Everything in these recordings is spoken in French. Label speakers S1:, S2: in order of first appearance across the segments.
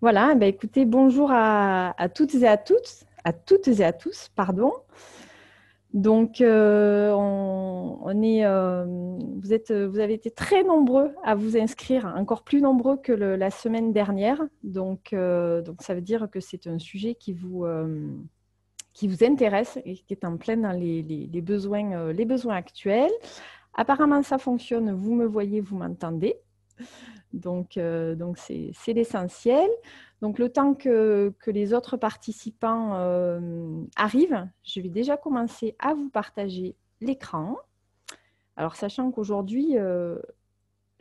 S1: Voilà, ben, écoutez, bonjour à, toutes et à tous, à toutes et à tous, pardon. Donc, euh, on, est, euh, vous, êtes, vous avez été très nombreux à vous inscrire, encore plus nombreux que la semaine dernière. Donc, euh, donc, ça veut dire que c'est un sujet qui vous, qui vous intéresse et qui est en plein dans besoins, les besoins actuels. Apparemment, ça fonctionne. Vous me voyez, vous m'entendez. Donc, euh, donc c'est, l'essentiel. Donc, le temps que, les autres participants euh, arrivent, je vais déjà commencer à vous partager l'écran. Alors, sachant qu'aujourd'hui, euh,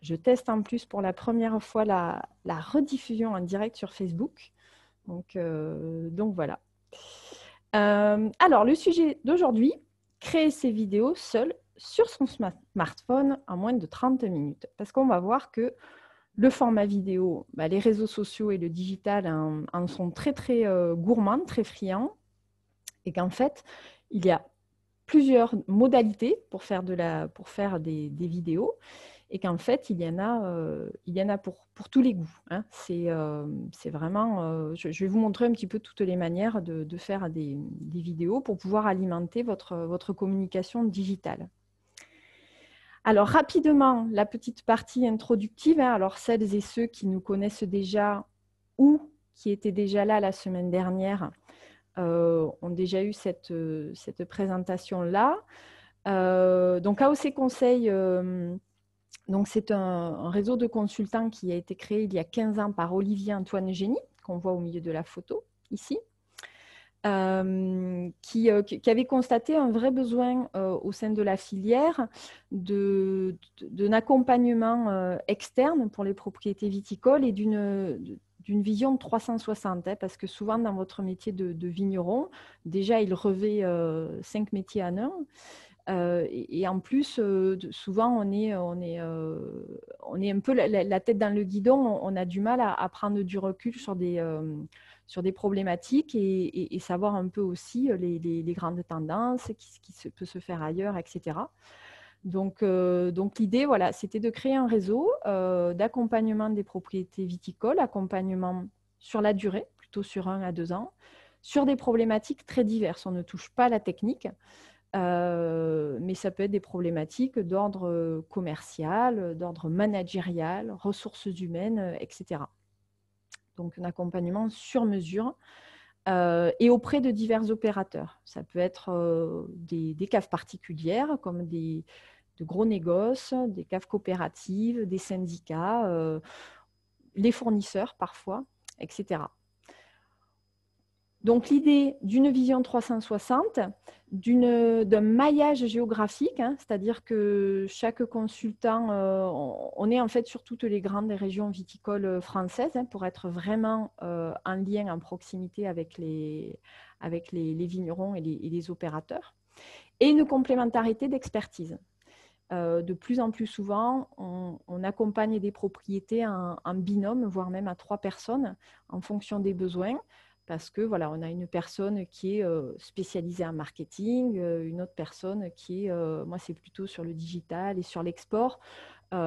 S1: je teste en plus pour la première fois la, rediffusion en direct sur Facebook. Donc, donc voilà. alors, le sujet d'aujourd'hui, créer ses vidéos seul sur son smartphone en moins de 30 minutes. Parce qu'on va voir que le format vidéo, bah, les réseaux sociaux et le digital en, sont très très euh, gourmands, très friands, et qu'en fait, il y a plusieurs modalités pour faire, des, vidéos, et qu'en fait, il y en a, euh, pour, tous les goûts. Hein. Euh, c'est vraiment, je, vais vous montrer un petit peu toutes les manières de, faire des, vidéos pour pouvoir alimenter votre communication digitale. Alors rapidement, la petite partie introductive, hein, alors celles et ceux qui nous connaissent déjà ou qui étaient déjà là la semaine dernière euh, ont déjà eu cette, euh, présentation-là. Euh, donc AOC Conseil, c'est un, un, réseau de consultants qui a été créé il y a 15 ans par Olivier Antoine Génie, qu'on voit au milieu de la photo ici. Euh, euh, qui, avait constaté un vrai besoin euh, au sein de la filière d'un accompagnement externe pour les propriétés viticoles et d'une vision de 360, hein, parce que souvent dans votre métier de, vigneron, déjà il revêt cinq métiers en un, et, en plus, souvent, on est, on, est, on est un peu la, tête dans le guidon, on, a du mal à, prendre du recul sur des, sur des problématiques et, savoir un peu aussi euh, les, grandes tendances, ce qui se, peut se faire ailleurs, etc. Euh, donc, l'idée, voilà, c'était de créer un réseau euh, d'accompagnement des propriétés viticoles, accompagnement sur la durée, plutôt sur un à deux ans, sur des problématiques très diverses. On ne touche pas la technique, mais ça peut être des problématiques d'ordre commercial, d'ordre managérial, ressources humaines, etc donc un accompagnement sur mesure, euh, et auprès de divers opérateurs. Ça peut être euh, des, caves particulières comme des, de gros négoces, des caves coopératives, des syndicats, euh, les fournisseurs parfois, etc. Donc l'idée d'une vision 360, d'un maillage géographique, hein, c'est-à-dire que chaque consultant, euh, on, est en fait sur toutes les grandes régions viticoles françaises hein, pour être vraiment euh, en lien, en proximité avec les, vignerons et les, opérateurs, et une complémentarité d'expertise. Euh, de plus en plus souvent, on, accompagne des propriétés en binôme, voire même à trois personnes, en fonction des besoins parce que voilà, on a une personne qui est spécialisée en marketing, une autre personne qui est, moi c'est plutôt sur le digital et sur l'export. on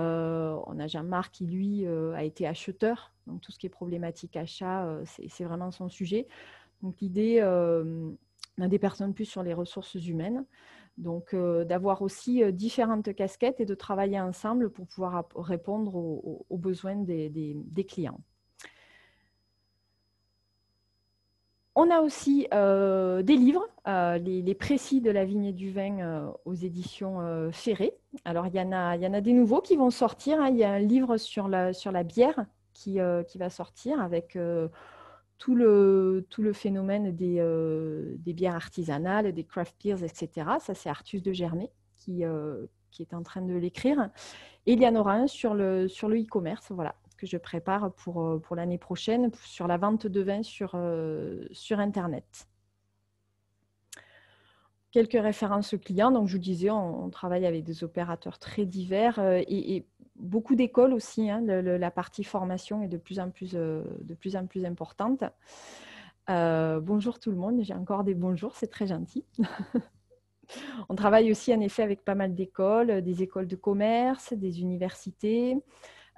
S1: a Jean-Marc qui lui a été acheteur, donc tout ce qui est problématique achat, c'est vraiment son sujet. Donc l'idée, on des personnes plus sur les ressources humaines. Donc, d'avoir aussi différentes casquettes et de travailler ensemble pour pouvoir répondre aux, besoins des clients. On a aussi euh, des livres, euh, les, précis de la vigne et du vin euh, aux éditions Ferré. Alors, il y, en a, y en a des nouveaux qui vont sortir. Hein. Il y a un livre sur la, sur la bière qui, qui va sortir avec tout, le, tout le phénomène des, bières artisanales, des craft beers, etc. Ça, c'est Artus de Germay qui, qui est en train de l'écrire. Et il y en aura un sur le, sur le e-commerce, voilà, que je prépare pour, euh, pour l'année prochaine sur la vente de vin sur, euh, sur Internet. Quelques références clients. Donc, je vous disais, on, travaille avec des opérateurs très divers euh, et, beaucoup d'écoles aussi. Hein, la partie formation est de plus en plus, de plus, en plus importante. bonjour tout le monde. J'ai encore des bonjours, c'est très gentil. On travaille aussi en effet avec pas mal d'écoles, des écoles de commerce, des universités,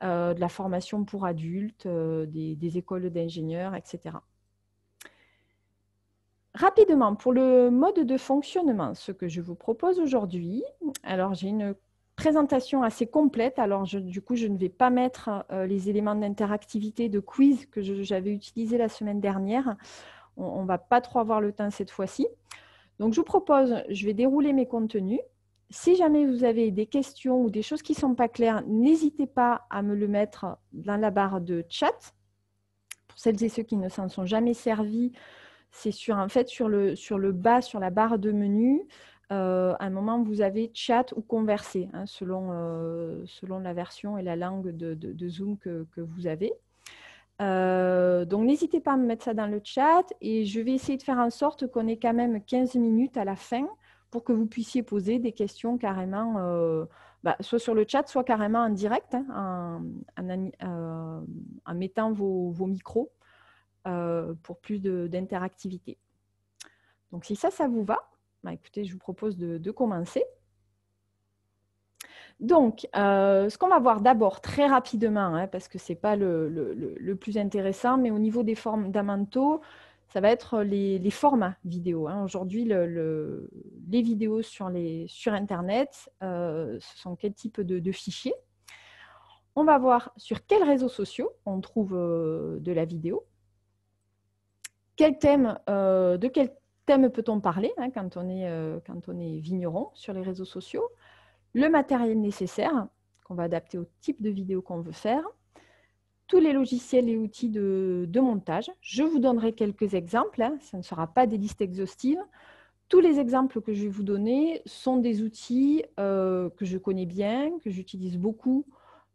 S1: euh, de la formation pour adultes, euh, des, écoles d'ingénieurs, etc. Rapidement, pour le mode de fonctionnement, ce que je vous propose aujourd'hui, alors j'ai une présentation assez complète, alors du coup je ne vais pas mettre euh, les éléments d'interactivité de quiz que j'avais utilisé la semaine dernière, on ne va pas trop avoir le temps cette fois-ci. Donc je vous propose, je vais dérouler mes contenus si jamais vous avez des questions ou des choses qui ne sont pas claires, n'hésitez pas à me le mettre dans la barre de chat. Pour celles et ceux qui ne s'en sont jamais servis, c'est sur en fait sur le, bas, sur la barre de menu. Euh, à un moment, vous avez chat ou converser, hein, selon, euh, selon la version et la langue de, Zoom que, vous avez. Euh, donc, n'hésitez pas à me mettre ça dans le chat et je vais essayer de faire en sorte qu'on ait quand même 15 minutes à la fin pour que vous puissiez poser des questions carrément, euh, bah, soit sur le chat, soit carrément en direct, hein, euh, en, mettant vos, micros euh, pour plus d'interactivité. Donc si ça, ça vous va, bah, écoutez, je vous propose de, commencer. Donc, ce qu'on va voir d'abord très rapidement, hein, parce que ce n'est pas le, le, plus intéressant, mais au niveau des fondamentaux, ça va être euh, les, formats vidéo. Hein. Aujourd'hui, les vidéos sur, Internet, euh, ce sont quel type de, fichiers On va voir sur quels réseaux sociaux on trouve euh, de la vidéo. Quel thème, de quel thème peut-on parler hein, quand on est vigneron sur les réseaux sociaux Le matériel nécessaire qu'on va adapter au type de vidéo qu'on veut faire les logiciels et outils de, montage. Je vous donnerai quelques exemples, ce hein. ça ne sera pas des listes exhaustives. Tous les exemples que je vais vous donner sont des outils euh, que je connais bien, que j'utilise beaucoup,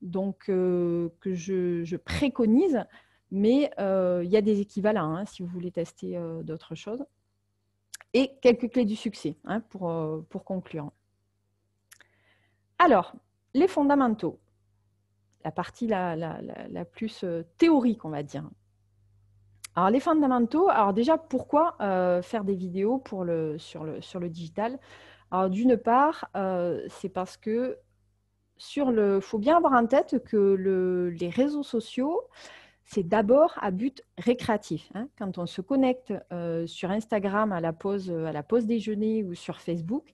S1: donc euh, que je, préconise, mais euh, il y a des équivalents hein, si vous voulez tester d'autres choses. Et quelques clés du succès hein, pour, pour conclure. Alors, les fondamentaux la partie la, plus euh, théorique, on va dire. Alors, les fondamentaux, alors déjà, pourquoi euh, faire des vidéos pour le, sur, le, sur le digital Alors, d'une part, euh, c'est parce que sur le, faut bien avoir en tête que le, les réseaux sociaux, c'est d'abord à but récréatif. Hein. Quand on se connecte sur Instagram à la, pause, à la pause déjeuner ou sur Facebook,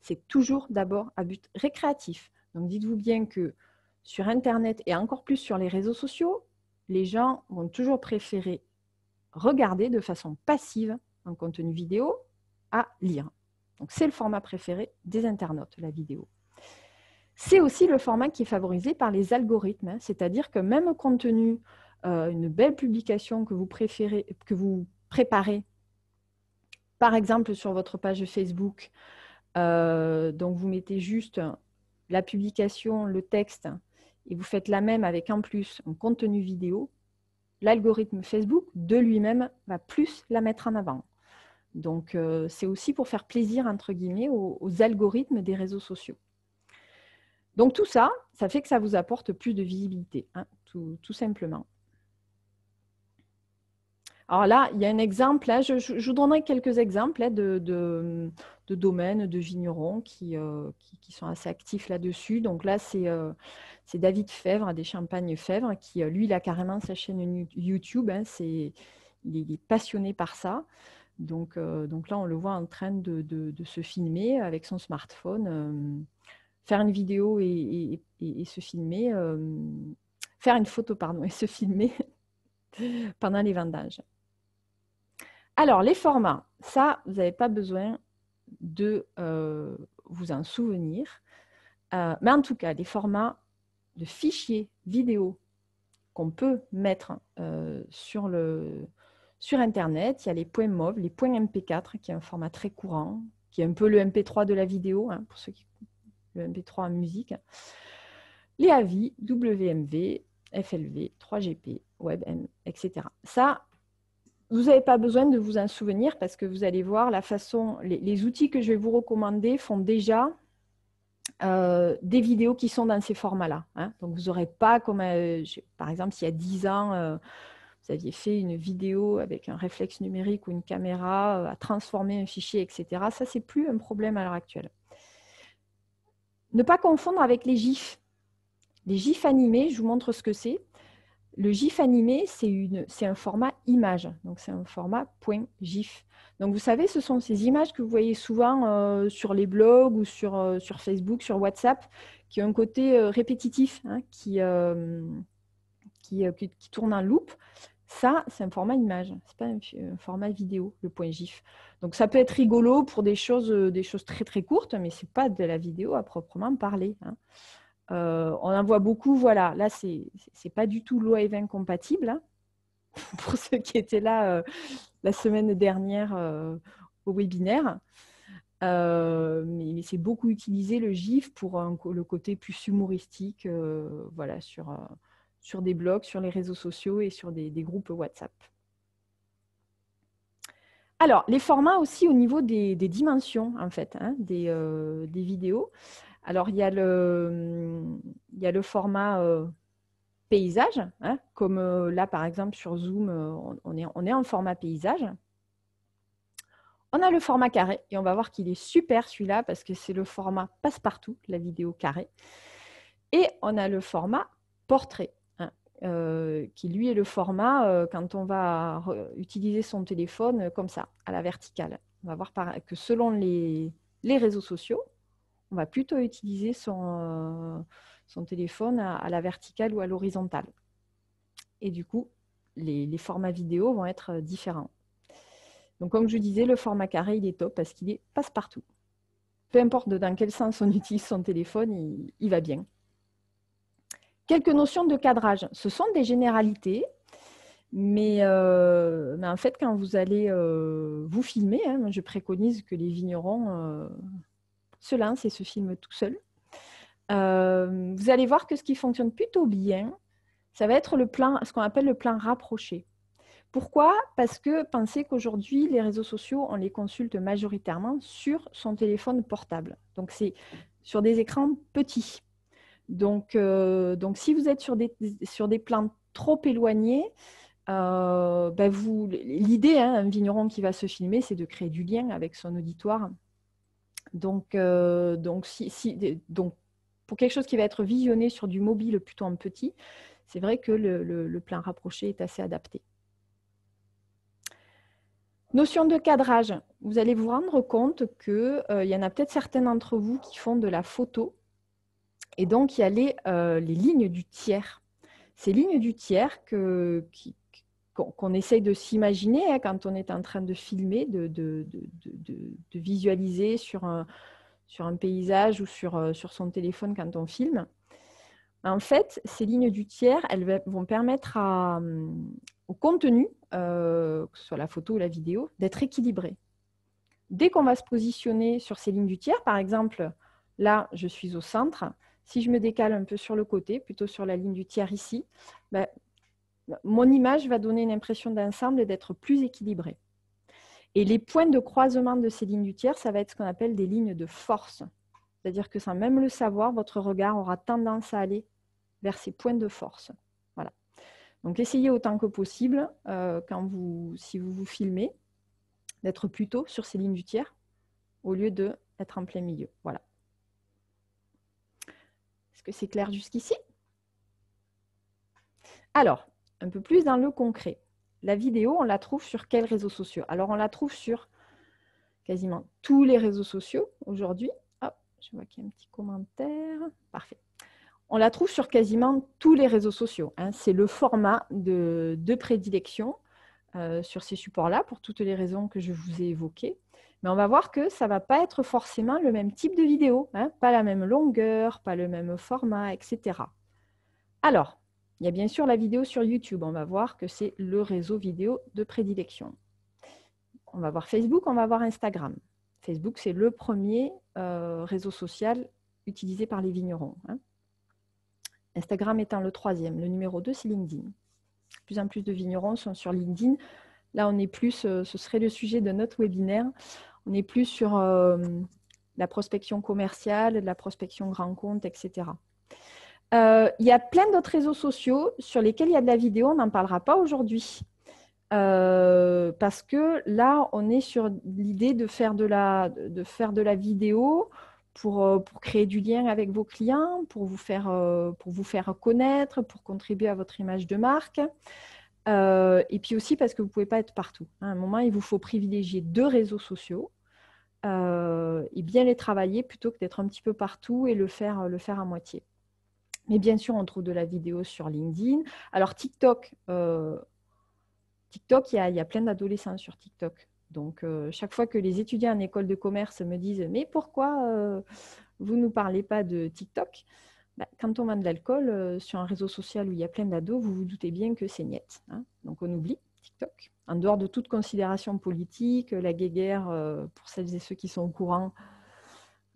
S1: c'est toujours d'abord à but récréatif. Donc, dites-vous bien que sur Internet et encore plus sur les réseaux sociaux, les gens vont toujours préférer regarder de façon passive un contenu vidéo à lire. Donc c'est le format préféré des internautes, la vidéo. C'est aussi le format qui est favorisé par les algorithmes, hein. c'est-à-dire que même contenu, euh, une belle publication que vous, préférez, que vous préparez, par exemple sur votre page Facebook, euh, donc vous mettez juste la publication, le texte et vous faites la même avec en plus un contenu vidéo, l'algorithme Facebook de lui-même va plus la mettre en avant. Donc euh, c'est aussi pour faire plaisir entre guillemets aux, algorithmes des réseaux sociaux. Donc tout ça, ça fait que ça vous apporte plus de visibilité, hein, tout, simplement. Alors là, il y a un exemple, hein. je, vous donnerai quelques exemples hein, de, de domaines, de vignerons euh, qui, qui, sont assez actifs là-dessus. Donc là, c'est euh, David Fèvre, des Champagnes Fèvre, qui, euh, lui, il a carrément sa chaîne YouTube. Hein, il, est, passionné par ça. Donc, donc là, on le voit en train de, se filmer avec son smartphone, faire une vidéo et, se filmer, faire une photo, pardon, et se filmer pendant les vendanges. Alors, les formats, ça, vous n'avez pas besoin de euh, vous en souvenir. Euh, mais en tout cas, les formats de fichiers vidéo qu'on peut mettre euh, sur, le, sur Internet, il y a les points MOV, les points MP4, qui est un format très courant, qui est un peu le MP3 de la vidéo, hein, pour ceux qui... le MP3 en musique. Les avis WMV, FLV, 3GP, WebM, etc. Ça, vous n'avez pas besoin de vous en souvenir parce que vous allez voir la façon, les, outils que je vais vous recommander font déjà euh, des vidéos qui sont dans ces formats-là. Hein. Donc vous n'aurez pas comme, euh, par exemple, s'il y a 10 ans, euh, vous aviez fait une vidéo avec un réflexe numérique ou une caméra à transformer un fichier, etc. Ça, c'est plus un problème à l'heure actuelle. Ne pas confondre avec les GIFs. Les GIFs animés, je vous montre ce que c'est. Le GIF animé, c'est un format image, donc c'est un format .gif. Donc vous savez, ce sont ces images que vous voyez souvent euh, sur les blogs ou euh, sur, Facebook, sur WhatsApp, qui ont un côté euh, répétitif, hein, qui, qui, tourne en loop. Ça, c'est un format image, n'est pas un, format vidéo, le point GIF. Donc ça peut être rigolo pour des choses, des choses très très courtes, mais c'est pas de la vidéo à proprement parler. Hein. Euh, on en voit beaucoup, voilà, là, c'est n'est pas du tout loi et compatible. Hein. pour ceux qui étaient là euh, la semaine dernière euh, au webinaire. mais, c'est beaucoup utilisé le GIF pour le côté plus humoristique voilà, sur, des blogs, sur les réseaux sociaux et sur des, groupes WhatsApp. Alors, les formats aussi au niveau des, dimensions, en fait, hein, des, des, vidéos. Alors, il y a le, format euh, paysage, hein, comme euh, là, par exemple, sur Zoom, euh, on, est, en format paysage. On a le format carré et on va voir qu'il est super celui-là parce que c'est le format passe-partout, la vidéo carré. Et on a le format portrait. Hein, qui lui est le format quand on va utiliser son téléphone comme ça, à la verticale. On va voir que selon les réseaux sociaux, on va plutôt utiliser son, euh, téléphone à, la verticale ou à l'horizontale. Et du coup, les, formats vidéo vont être euh, différents. Donc, comme je disais, le format carré, il est top parce qu'il est passe-partout. Peu importe dans quel sens on utilise son téléphone, il, va bien. Quelques notions de cadrage. Ce sont des généralités, mais, euh, en fait, quand vous allez vous filmer, hein, je préconise que les vignerons se lance et se filme tout seul. Euh, vous allez voir que ce qui fonctionne plutôt bien, ça va être le plan, ce qu'on appelle le plan rapproché. Pourquoi Parce que pensez qu'aujourd'hui, les réseaux sociaux, on les consulte majoritairement sur son téléphone portable. Donc, c'est sur des écrans petits. Donc, euh, donc si vous êtes sur des, sur des plans trop éloignés, euh, ben l'idée, hein, un vigneron qui va se filmer, c'est de créer du lien avec son auditoire donc, euh, donc, si, donc, pour quelque chose qui va être visionné sur du mobile plutôt en petit, c'est vrai que le, le, plan rapproché est assez adapté. Notion de cadrage. Vous allez vous rendre compte qu'il euh, y en a peut-être certains d'entre vous qui font de la photo. Et donc, il y a les, euh, les lignes du tiers. Ces lignes du tiers que, qui, qu'on essaye de s'imaginer hein, quand on est en train de filmer, de, visualiser sur un, paysage ou euh, sur, son téléphone quand on filme. En fait, ces lignes du tiers, elles vont permettre euh, au contenu, euh, que ce soit la photo ou la vidéo, d'être équilibré. Dès qu'on va se positionner sur ces lignes du tiers, par exemple, là, je suis au centre, si je me décale un peu sur le côté, plutôt sur la ligne du tiers ici, ben, mon image va donner une impression d'ensemble et d'être plus équilibrée. Et les points de croisement de ces lignes du tiers, ça va être ce qu'on appelle des lignes de force. C'est-à-dire que sans même le savoir, votre regard aura tendance à aller vers ces points de force. Voilà. Donc essayez autant que possible, euh, quand vous, si vous vous filmez, d'être plutôt sur ces lignes du tiers au lieu d'être en plein milieu. Voilà. Est-ce que c'est clair jusqu'ici Alors, un peu plus dans le concret. La vidéo, on la trouve sur quels réseaux sociaux Alors, on la trouve sur quasiment tous les réseaux sociaux aujourd'hui. je vois qu'il y a un petit commentaire. Parfait. On la trouve sur quasiment tous les réseaux sociaux. Hein. C'est le format de, prédilection euh, sur ces supports-là pour toutes les raisons que je vous ai évoquées. Mais on va voir que ça ne va pas être forcément le même type de vidéo, hein. pas la même longueur, pas le même format, etc. Alors, il y a bien sûr la vidéo sur YouTube. On va voir que c'est le réseau vidéo de prédilection. On va voir Facebook, on va voir Instagram. Facebook, c'est le premier euh, réseau social utilisé par les vignerons. Hein. Instagram étant le troisième. Le numéro 2, c'est LinkedIn. plus en plus de vignerons sont sur LinkedIn. Là, on est plus, euh, ce serait le sujet de notre webinaire, on est plus sur euh, la prospection commerciale, la prospection grand compte, etc. Euh, il y a plein d'autres réseaux sociaux sur lesquels il y a de la vidéo, on n'en parlera pas aujourd'hui. Euh, parce que là, on est sur l'idée de faire de la, de faire de la vidéo pour, euh, pour créer du lien avec vos clients, pour vous faire, pour vous faire connaître, pour contribuer à votre image de marque. et puis aussi parce que vous ne pouvez pas être partout. À un moment, il vous faut privilégier deux réseaux sociaux et bien les travailler plutôt que d'être un petit peu partout et le faire, le faire à moitié. Mais bien sûr, on trouve de la vidéo sur LinkedIn. Alors, TikTok, euh, TikTok, il y, a, plein d'adolescents sur TikTok. Donc, euh, chaque fois que les étudiants en école de commerce me disent Mais pourquoi euh, vous ne nous parlez pas de TikTok bah, Quand on vend de l'alcool sur un réseau social où il y a plein d'ados, vous vous doutez bien que c'est niette. Hein. Donc, on oublie TikTok. En dehors de toute considération politique, la guéguerre, pour celles et ceux qui sont au courant,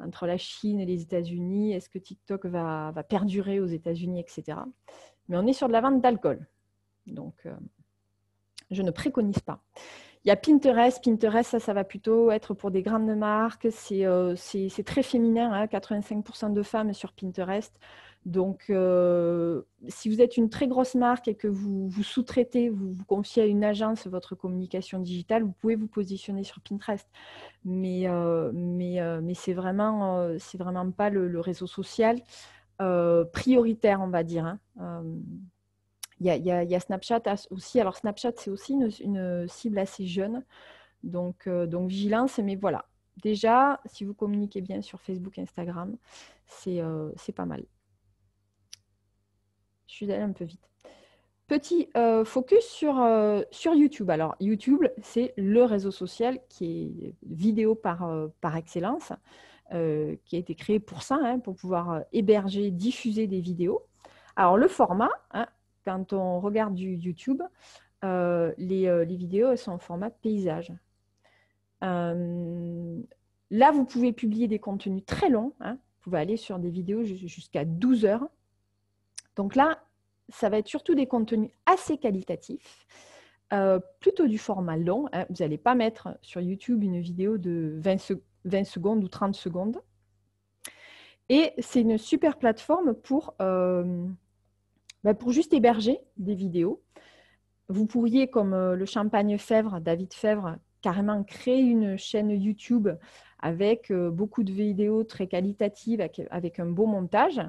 S1: entre la Chine et les États-Unis, est-ce que TikTok va, perdurer aux États-Unis, etc. Mais on est sur de la vente d'alcool. Donc, euh, je ne préconise pas. Il y a Pinterest. Pinterest, ça, ça va plutôt être pour des grandes marques. C'est euh, très féminin, 85% hein, de femmes sur Pinterest. Donc, euh, si vous êtes une très grosse marque et que vous, vous sous-traitez, vous, vous confiez à une agence votre communication digitale, vous pouvez vous positionner sur Pinterest. Mais, ce euh, mais, euh, c'est vraiment, pas le, réseau social prioritaire, on va dire. il hein. y, a, Snapchat aussi. Alors Snapchat, c'est aussi une, une, cible assez jeune. Donc, donc vigilance, mais voilà. Déjà, si vous communiquez bien sur Facebook, Instagram, c'est pas mal. Je suis allée un peu vite. Petit euh, focus sur, euh, sur YouTube. Alors, YouTube, c'est le réseau social qui est vidéo par, euh, par excellence, qui a été créé pour ça, hein, pour pouvoir héberger, diffuser des vidéos. Alors, le format, hein, quand on regarde du YouTube, les, vidéos sont en format paysage. là, vous pouvez publier des contenus très longs. Hein. vous pouvez aller sur des vidéos jusqu'à 12 heures donc là, ça va être surtout des contenus assez qualitatifs, euh, plutôt du format long. Hein. Vous n'allez pas mettre sur YouTube une vidéo de 20, secondes ou 30 secondes. Et c'est une super plateforme pour, euh, bah, pour juste héberger des vidéos. Vous pourriez, comme euh, le Champagne Fèvre, David Fèvre, carrément créer une chaîne YouTube avec beaucoup de vidéos très qualitatives, avec un beau montage.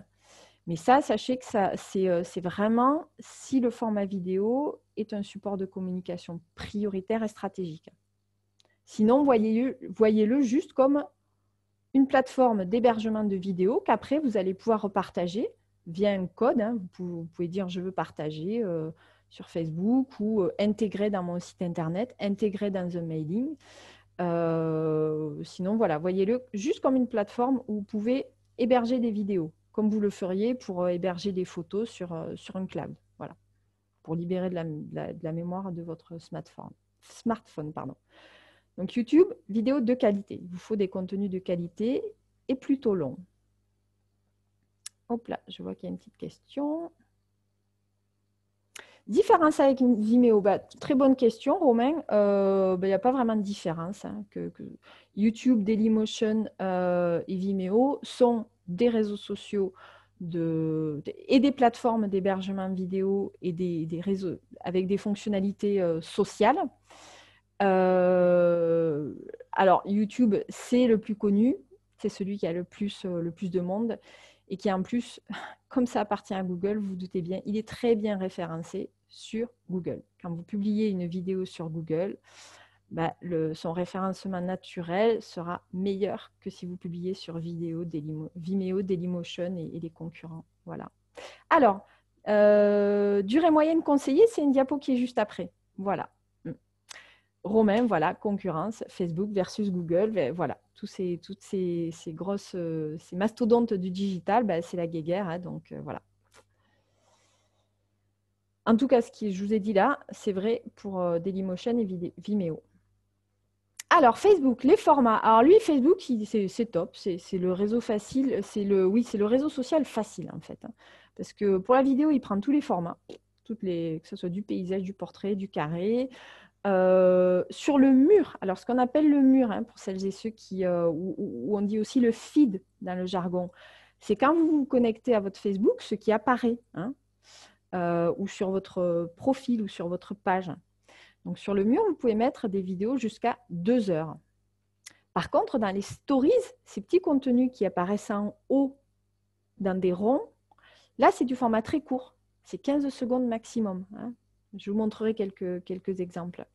S1: Mais ça, sachez que ça, euh, c'est vraiment si le format vidéo est un support de communication prioritaire et stratégique. Sinon, voyez-le juste comme une plateforme d'hébergement de vidéos qu'après, vous allez pouvoir repartager via un code. Hein. Vous, pouvez, dire je veux partager euh, sur Facebook ou euh, intégrer dans mon site internet, intégrer dans The mailing. sinon, voilà, voyez-le juste comme une plateforme où vous pouvez héberger des vidéos comme vous le feriez pour euh, héberger des photos sur, euh, sur un cloud. Voilà, pour libérer de la, de la, mémoire de votre smartphone. smartphone pardon. Donc YouTube, vidéo de qualité. Il vous faut des contenus de qualité et plutôt longs. Hop là, je vois qu'il y a une petite question. Différence avec Vimeo bah, Très bonne question, Romain. Euh, bah, il n'y a pas vraiment de différence. Hein, que, YouTube, Dailymotion et Vimeo sont des réseaux sociaux et des plateformes d'hébergement vidéo et des, réseaux avec des fonctionnalités euh, sociales. Euh, alors, YouTube, c'est le plus connu, c'est celui qui a le plus, euh, le plus de monde et qui, en plus, comme ça appartient à Google, vous, vous doutez bien, il est très bien référencé sur Google. Quand vous publiez une vidéo sur Google, bah, son référencement naturel sera meilleur que si vous publiez sur vidéo, Vimeo, Dailymotion et, et, les concurrents. Voilà. Alors, euh, durée moyenne conseillée, c'est une diapo qui est juste après. Voilà. Mm. Romain, voilà, concurrence, Facebook versus Google, ben, voilà, tous toutes ces, grosses, euh, ces mastodontes du digital, ben, c'est la guéguerre, hein, donc euh, voilà. En tout cas, ce que je vous ai dit là, c'est vrai pour Dailymotion et Vimeo. Alors, Facebook, les formats. Alors, lui, Facebook, c'est top. C'est le réseau facile. C'est le, oui, c'est le réseau social facile, en fait. Hein. Parce que pour la vidéo, il prend tous les formats. Toutes les, que ce soit du paysage, du portrait, du carré. Euh, sur le mur, alors ce qu'on appelle le mur, hein, pour celles et ceux qui, euh, où, on dit aussi le feed dans le jargon, c'est quand vous vous connectez à votre Facebook, ce qui apparaît, hein, euh, ou sur votre profil, ou sur votre page. Donc sur le mur, vous pouvez mettre des vidéos jusqu'à deux heures. Par contre, dans les stories, ces petits contenus qui apparaissent en haut dans des ronds, là, c'est du format très court. C'est 15 secondes maximum. Hein. Je vous montrerai quelques, exemples.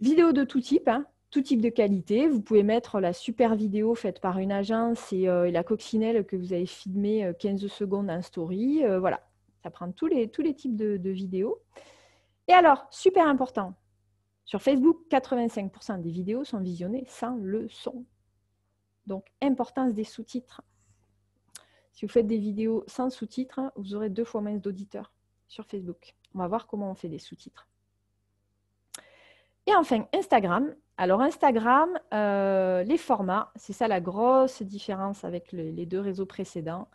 S1: Vidéos de tout type, hein. tout type de qualité. Vous pouvez mettre la super vidéo faite par une agence et, euh, la coccinelle que vous avez filmée 15 euh, secondes en story. Euh, voilà, ça prend tous les, types de vidéos. Et alors, super important, sur Facebook, 85% des vidéos sont visionnées sans le son. Donc, importance des sous-titres. Si vous faites des vidéos sans sous-titres, vous aurez deux fois moins d'auditeurs sur Facebook. On va voir comment on fait des sous-titres. Et enfin, Instagram. Alors, Instagram, euh, les formats, c'est ça la grosse différence avec les deux réseaux précédents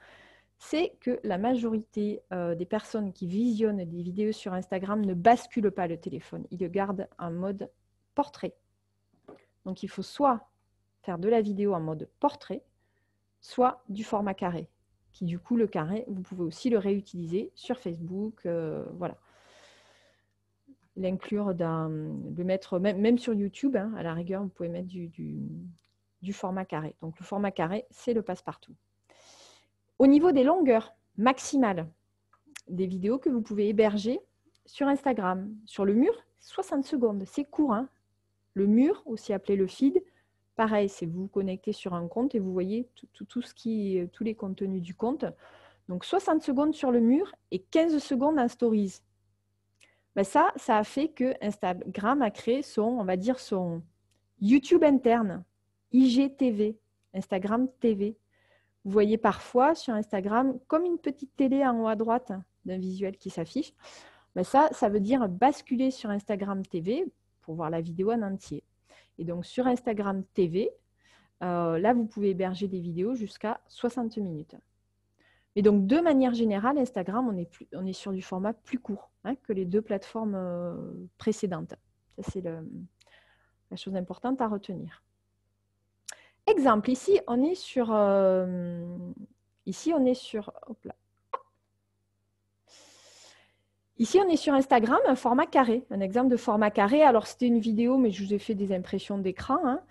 S1: c'est que la majorité euh, des personnes qui visionnent des vidéos sur Instagram ne basculent pas le téléphone. Ils le gardent en mode portrait. Donc il faut soit faire de la vidéo en mode portrait, soit du format carré, qui du coup, le carré, vous pouvez aussi le réutiliser sur Facebook, euh, voilà. L'inclure dans, le mettre, même, sur YouTube, hein, à la rigueur, vous pouvez mettre du, du format carré. Donc le format carré, c'est le passe-partout. Au niveau des longueurs maximales des vidéos que vous pouvez héberger sur Instagram, sur le mur, 60 secondes, c'est court. Hein. le mur, aussi appelé le feed, pareil, c'est vous vous connectez sur un compte et vous voyez tout, ce qui, euh, tous les contenus du compte. Donc 60 secondes sur le mur et 15 secondes en stories. Ben ça, ça a fait que Instagram a créé son, on va dire, son YouTube interne, IGTV, Instagram TV. Vous voyez parfois sur Instagram comme une petite télé en haut à droite d'un visuel qui s'affiche. Ben ça, ça veut dire basculer sur Instagram TV pour voir la vidéo en entier. Et donc sur Instagram TV, euh, là, vous pouvez héberger des vidéos jusqu'à 60 minutes. Mais donc, de manière générale, Instagram, on est, plus, on est sur du format plus court hein, que les deux plateformes euh, précédentes. Ça, c'est la chose importante à retenir. Exemple, ici, on est sur... Euh, ici, on est sur... Ici, on est sur Instagram, un format carré, un exemple de format carré. Alors, c'était une vidéo, mais je vous ai fait des impressions d'écran. Hein.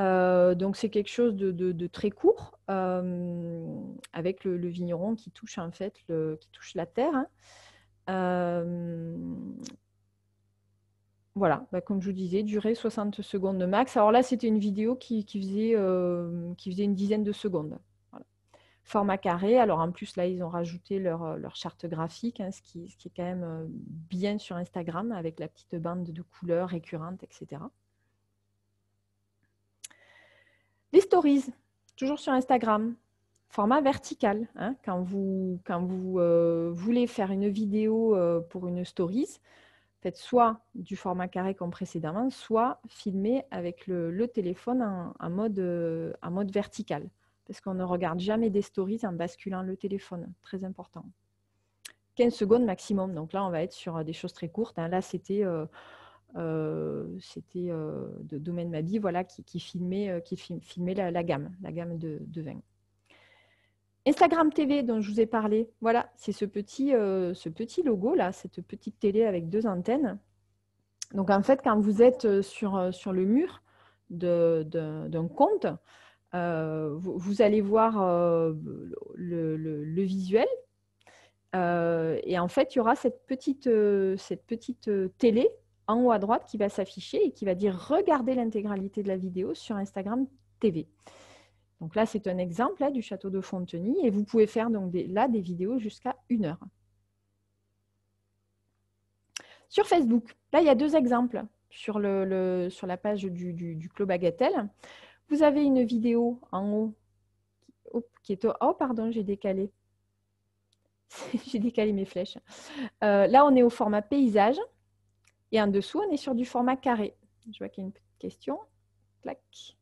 S1: Euh, donc, c'est quelque chose de, très court, euh, avec le, vigneron qui touche en fait, qui touche la terre. Hein voilà, bah, comme je vous disais, durée 60 secondes de max. Alors là, c'était une vidéo qui, faisait, euh, qui faisait une dizaine de secondes. Format carré. Alors en plus, là, ils ont rajouté leur, euh, leur charte graphique, hein, ce, qui, est quand même euh, bien sur Instagram, avec la petite bande de couleurs récurrentes, etc. Les stories, toujours sur Instagram. Format vertical. Hein, quand vous, quand vous voulez faire une vidéo pour une stories, fait, soit du format carré comme précédemment, soit filmé avec le, téléphone en, mode, euh, mode vertical. Parce qu'on ne regarde jamais des stories en basculant le téléphone. Très important. 15 secondes maximum. Donc là, on va être sur euh, des choses très courtes. Hein. Là, c'était euh, de Domaine Mabi voilà, qui, filmait, qui filmait la, gamme, la gamme de, vins. Instagram TV dont je vous ai parlé, voilà, c'est ce petit, euh, ce petit logo là, cette petite télé avec deux antennes. Donc en fait, quand vous êtes euh, euh, sur, le mur d'un compte, vous, allez voir le, visuel. et en fait, il y aura cette petite, cette petite télé en haut à droite qui va s'afficher et qui va dire regardez l'intégralité de la vidéo sur Instagram TV. Donc là, c'est un exemple hein, du château de Fontenay et vous pouvez faire donc des, là des vidéos jusqu'à une heure. Sur Facebook, là, il y a deux exemples sur, la page du, Club du Bagatelle. Vous avez une vidéo en haut qui oh, est au... Oh, pardon, j'ai décalé. j'ai décalé mes flèches. Euh, là, on est au format paysage. Et en dessous, on est sur du format carré. Je vois qu'il y a une petite question. Clac.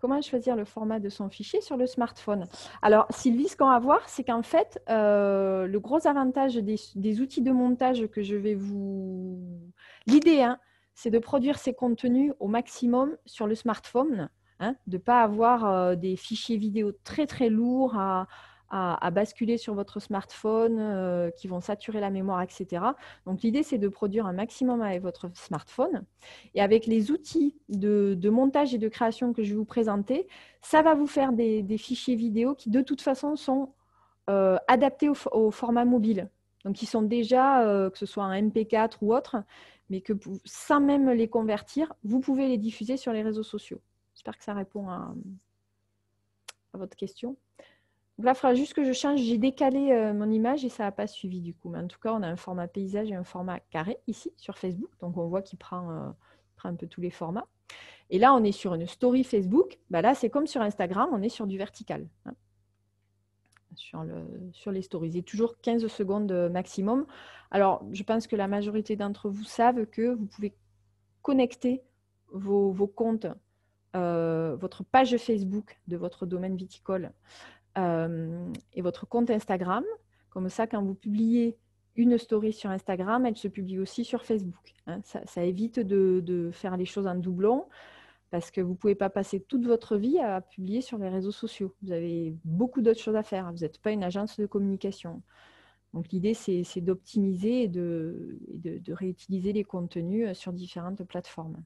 S1: Comment choisir le format de son fichier sur le smartphone Alors, Sylvie, ce qu'on va voir, c'est qu'en fait, euh, le gros avantage des, outils de montage que je vais vous... L'idée, hein, c'est de produire ces contenus au maximum sur le smartphone, hein, de ne pas avoir euh, des fichiers vidéo très, très lourds à, à, basculer sur votre smartphone, euh, qui vont saturer la mémoire, etc. Donc l'idée, c'est de produire un maximum avec votre smartphone. Et avec les outils de, montage et de création que je vais vous présenter, ça va vous faire des, fichiers vidéo qui, de toute façon, sont euh, adaptés au, format mobile. Donc ils sont déjà, euh, que ce soit un MP4 ou autre, mais que sans même les convertir, vous pouvez les diffuser sur les réseaux sociaux. J'espère que ça répond à votre question. Là, il faudra juste que je change. J'ai décalé euh, mon image et ça n'a pas suivi du coup. Mais en tout cas, on a un format paysage et un format carré ici sur Facebook. Donc, on voit qu'il prend, euh, prend, un peu tous les formats. Et là, on est sur une story Facebook. Bah, là, c'est comme sur Instagram, on est sur du vertical. Hein. sur, le, sur les stories. Et toujours 15 secondes euh, maximum. Alors, je pense que la majorité d'entre vous savent que vous pouvez connecter vos, comptes, votre page Facebook de votre domaine viticole et votre compte Instagram. Comme ça, quand vous publiez une story sur Instagram, elle se publie aussi sur Facebook. Hein. Ça, évite de, faire les choses en doublon parce que vous ne pouvez pas passer toute votre vie à publier sur les réseaux sociaux. Vous avez beaucoup d'autres choses à faire. Hein. Vous n'êtes pas une agence de communication. Donc l'idée, c'est d'optimiser et, de réutiliser les contenus sur différentes plateformes.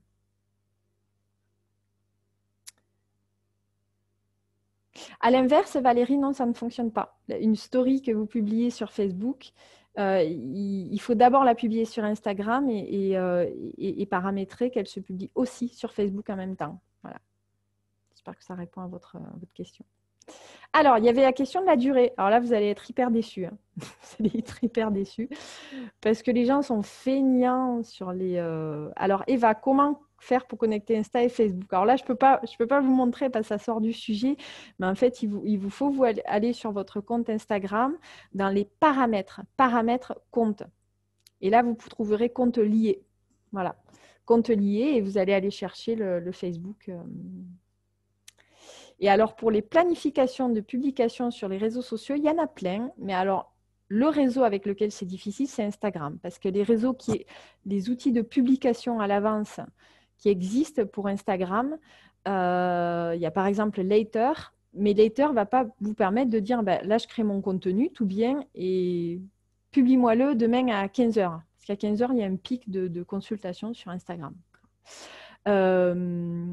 S1: À l'inverse, Valérie, non, ça ne fonctionne pas. Une story que vous publiez sur Facebook, euh, il, faut d'abord la publier sur Instagram euh, et, paramétrer qu'elle se publie aussi sur Facebook en même temps. Voilà. J'espère que ça répond à votre, votre, question. Alors, il y avait la question de la durée. Alors là, vous allez être hyper déçus. Hein. vous allez être hyper déçus parce que les gens sont feignants sur les. Euh, alors, Eva, comment faire pour connecter Insta et Facebook. Alors là, je ne peux, pas, peux pas vous montrer parce que ça sort du sujet, mais en fait, il vous, il vous faut vous aller sur votre compte Instagram dans les paramètres, paramètres compte. Et là, vous trouverez compte lié. Voilà, compte lié et vous allez aller chercher le, Facebook. Euh. Et alors, pour les planifications de publication sur les réseaux sociaux, il y en a plein, mais alors le réseau avec lequel c'est difficile, c'est Instagram, parce que les réseaux qui, les outils de publication à l'avance qui existent pour Instagram. Euh, il y a par exemple Later, mais Later va pas vous permettre de dire ben, là, je crée mon contenu, tout bien, et publie-moi-le demain à 15h. Parce qu'à 15h, il y a un pic de, consultation sur Instagram. Euh,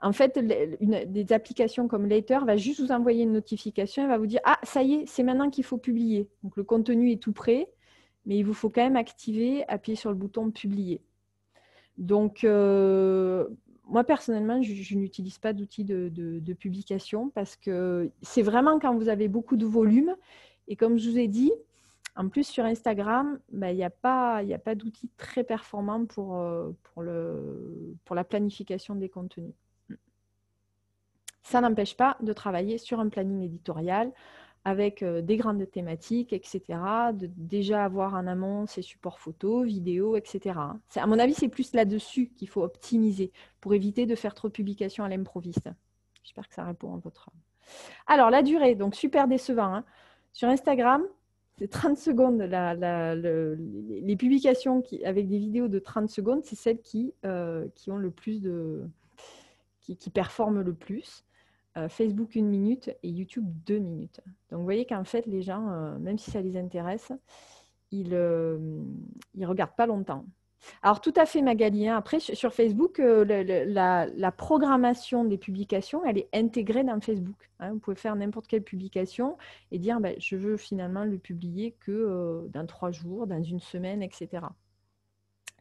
S1: en fait, des applications comme Later va juste vous envoyer une notification, elle va vous dire Ah, ça y est, c'est maintenant qu'il faut publier. Donc le contenu est tout prêt, mais il vous faut quand même activer, appuyer sur le bouton publier. Donc, euh, moi personnellement, je, n'utilise pas d'outils de, publication parce que c'est vraiment quand vous avez beaucoup de volume. Et comme je vous ai dit, en plus sur Instagram, ben, il n'y a pas, d'outil d'outils très performants euh, pour la planification des contenus. Ça n'empêche pas de travailler sur un planning éditorial, avec euh, des grandes thématiques, etc. De déjà avoir en amont ses supports photos, vidéos, etc. À mon avis, c'est plus là-dessus qu'il faut optimiser pour éviter de faire trop de publications à l'improviste. J'espère que ça répond à votre. Alors, la durée, donc super décevant. Hein. Sur Instagram, c'est 30 secondes. les publications avec des vidéos de 30 secondes, c'est celles qui, euh, qui ont le plus de. qui, qui performent le plus. Euh, Facebook une minute et YouTube deux minutes. Donc vous voyez qu'en fait, les gens, euh, même si ça les intéresse, ils ne euh, regardent pas longtemps. Alors tout à fait Magali, hein. après sur Facebook, la, programmation des publications, elle est intégrée dans Facebook. Hein. Vous pouvez faire n'importe quelle publication et dire ben, je veux finalement le publier que dans trois jours, dans une semaine, etc.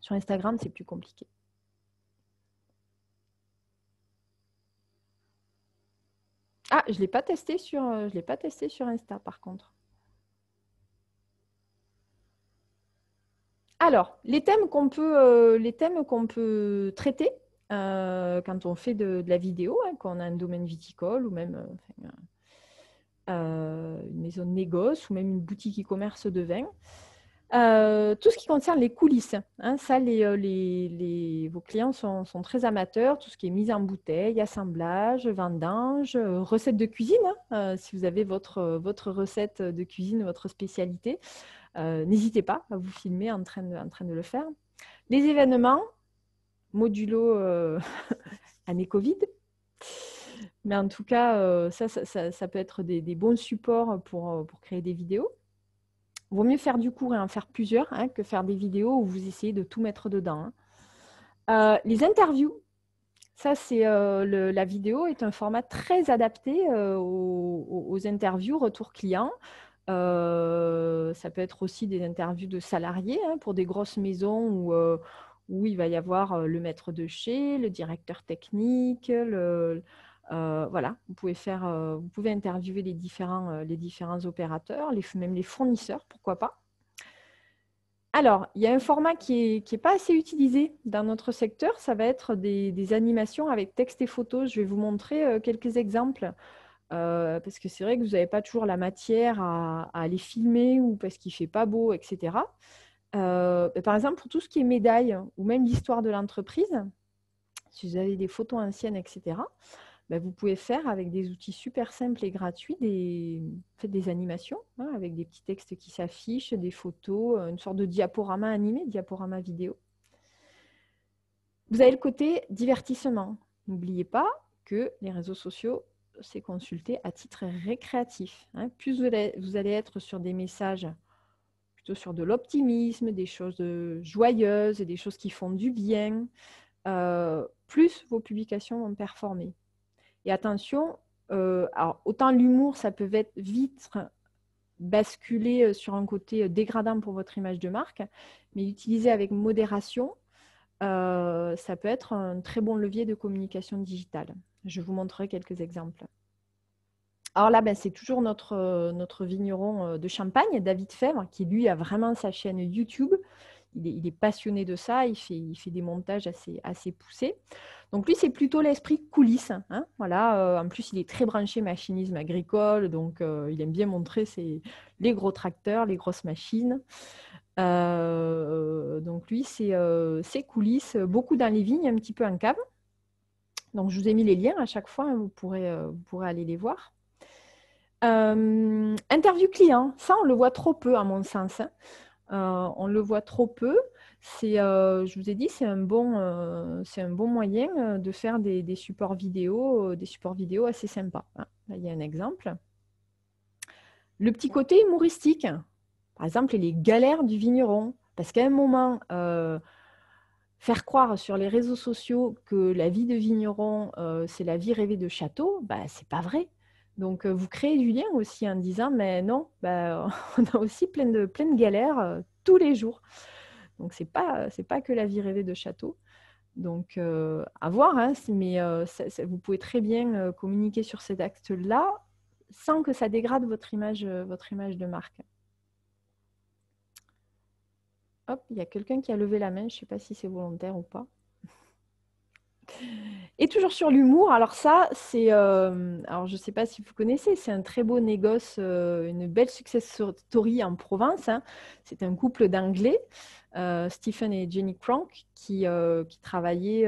S1: Sur Instagram, c'est plus compliqué. Ah, je ne euh, l'ai pas testé sur Insta par contre. Alors, les thèmes qu'on peut, euh, peut traiter euh, quand on fait de, la vidéo, hein, quand on a un domaine viticole ou même une maison de négoce ou même une boutique e-commerce de vin, euh, tout ce qui concerne les coulisses, hein, ça, euh, vos clients sont, très amateurs. Tout ce qui est mise en bouteille, assemblage, vendange, euh, recette de cuisine. Hein, si vous avez votre, recette de cuisine, votre spécialité, n'hésitez pas à vous filmer en train de, le faire. Les événements, modulo année Covid. Mais en tout cas, ça, peut être des, bons supports pour créer des vidéos vaut mieux faire du cours et en faire plusieurs hein, que faire des vidéos où vous essayez de tout mettre dedans. Hein. Euh, les interviews, ça c'est euh, la vidéo est un format très adapté euh, aux, interviews retour client. ça peut être aussi des interviews de salariés hein, pour des grosses maisons où, où il va y avoir le maître de chez, le directeur technique, le, euh, voilà, vous pouvez faire, euh, interviewer les différents, euh, opérateurs, même les fournisseurs, pourquoi pas. Alors, il y a un format qui n'est pas assez utilisé dans notre secteur, ça va être des, animations avec texte et photos. Je vais vous montrer quelques exemples, parce que c'est vrai que vous n'avez pas toujours la matière à, à aller filmer ou parce qu'il ne fait pas beau, etc. Bah, par exemple, pour tout ce qui est médailles ou même l'histoire de l'entreprise, si vous avez des photos anciennes, etc., bah, vous pouvez faire avec des outils super simples et gratuits des, des animations, hein, avec des petits textes qui s'affichent, des photos, euh, une sorte de diaporama animé, diaporama vidéo. Vous avez le côté divertissement. N'oubliez pas que les réseaux sociaux, c'est consulté à titre récréatif. Hein. Plus vous allez, être sur des messages plutôt sur de l'optimisme, des choses joyeuses, des choses qui font du bien, euh, plus vos publications vont performer. Et attention, euh, alors, autant l'humour, ça peut vite basculer euh, sur un côté euh, dégradant pour votre image de marque, mais utiliser avec modération, ça peut être un très bon levier de communication digitale. Je vous montrerai quelques exemples. Alors là, ben, c'est toujours notre, notre vigneron de Champagne, David Fèvre, qui lui a vraiment sa chaîne YouTube il est, passionné de ça, il fait, des montages assez, poussés. Donc lui, c'est plutôt l'esprit coulisses. Hein, voilà. Euh, en plus, il est très branché machinisme agricole, donc euh, il aime bien montrer les gros tracteurs, les grosses machines. Euh, donc lui, c'est coulisses, beaucoup dans les vignes, un petit peu en cave. Donc je vous ai mis les liens à chaque fois, hein, vous, pourrez, aller les voir. interview client, ça on le voit trop peu à mon sens. Hein. Euh, on le voit trop peu. C'est, euh, je vous ai dit, c'est un, bon, euh, moyen de faire des, supports vidéo, des supports vidéo assez sympas. Hein. Là, il y a un exemple. Le petit côté humoristique, par exemple les galères du vigneron, parce qu'à un moment, faire croire sur les réseaux sociaux que la vie de vigneron, c'est la vie rêvée de château, ce bah, c'est pas vrai. Donc, euh, vous créez du lien aussi en disant, mais non, bah, on a aussi plein de, galères euh, tous les jours. Donc, ce n'est pas, que la vie rêvée de château. Donc, euh, à voir, hein, mais vous pouvez très bien communiquer sur cet acte-là sans que ça dégrade votre image, votre image de marque. Hop, il y a quelqu'un qui a levé la main, je ne sais pas si c'est volontaire ou pas. Et toujours sur l'humour, alors ça, c'est. Euh, alors je ne sais pas si vous connaissez, c'est un très beau négoce, euh, une belle success story en province. Hein. C'est un couple d'anglais, euh, Stephen et Jenny Crank, qui, qui travaillaient,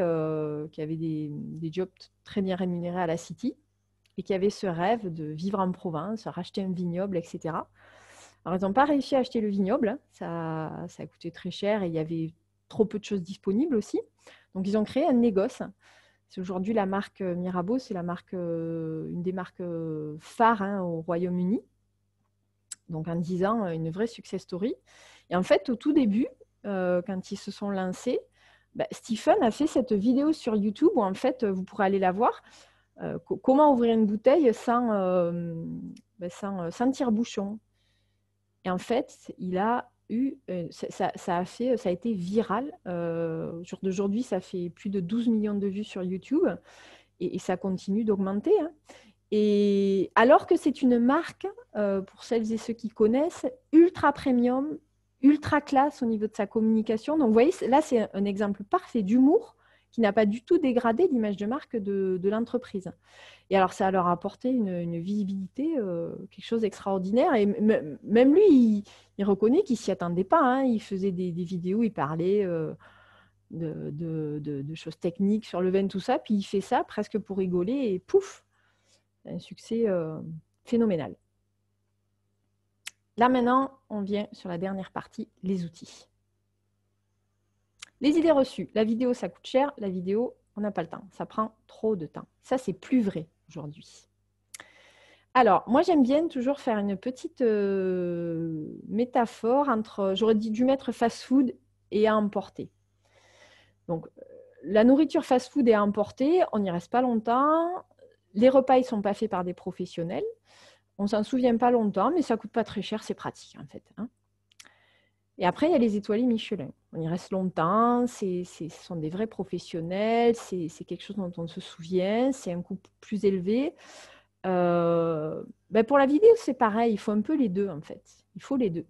S1: qui avaient des, des jobs très bien rémunérés à la City et qui avaient ce rêve de vivre en province, racheter un vignoble, etc. Alors ils n'ont pas réussi à acheter le vignoble, hein. ça, ça a coûté très cher et il y avait trop peu de choses disponibles aussi. Donc, ils ont créé un négoce. C'est aujourd'hui la marque euh, Mirabeau, c'est la marque, euh, une des marques euh, phares hein, au Royaume-Uni. Donc, en 10 ans, une vraie success story. Et en fait, au tout début, quand ils se sont lancés, bah, Stephen a fait cette vidéo sur YouTube où, en fait, vous pourrez aller la voir. comment ouvrir une bouteille sans, euh, bah, sans, sans bouchon Et en fait, il a euh, ça, a fait, ça a été viral. Euh, jour d'aujourd'hui, ça fait plus de 12 millions de vues sur YouTube et, ça continue d'augmenter. Hein. Et alors que c'est une marque, euh, pour celles et ceux qui connaissent, ultra premium, ultra classe au niveau de sa communication. Donc, vous voyez, là, c'est un exemple parfait d'humour qui n'a pas du tout dégradé l'image de marque de, l'entreprise. Et alors, ça leur a apporté une, visibilité, euh, quelque chose d'extraordinaire. Et même lui, il, reconnaît qu'il ne s'y attendait pas. Hein. Il faisait des, vidéos, il parlait. Euh, de, choses techniques sur le vin, tout ça, puis il fait ça presque pour rigoler et pouf, un succès euh, phénoménal. Là maintenant, on vient sur la dernière partie, les outils. Les idées reçues, la vidéo, ça coûte cher, la vidéo, on n'a pas le temps, ça prend trop de temps. Ça, c'est plus vrai aujourd'hui. Alors, moi, j'aime bien toujours faire une petite euh, métaphore entre, j'aurais dit du mettre fast-food et à emporter. Donc, euh, la nourriture fast-food et à emporter, on n'y reste pas longtemps, les repas, ils ne sont pas faits par des professionnels, on s'en souvient pas longtemps, mais ça coûte pas très cher, c'est pratique en fait. Hein. Et après, il y a les étoilés Michelin on y reste longtemps, ce sont des vrais professionnels, c'est, quelque chose dont on se souvient, c'est un coût plus élevé. Euh, ben, pour la vidéo, c'est pareil, il faut un peu les deux en fait. Il faut les deux.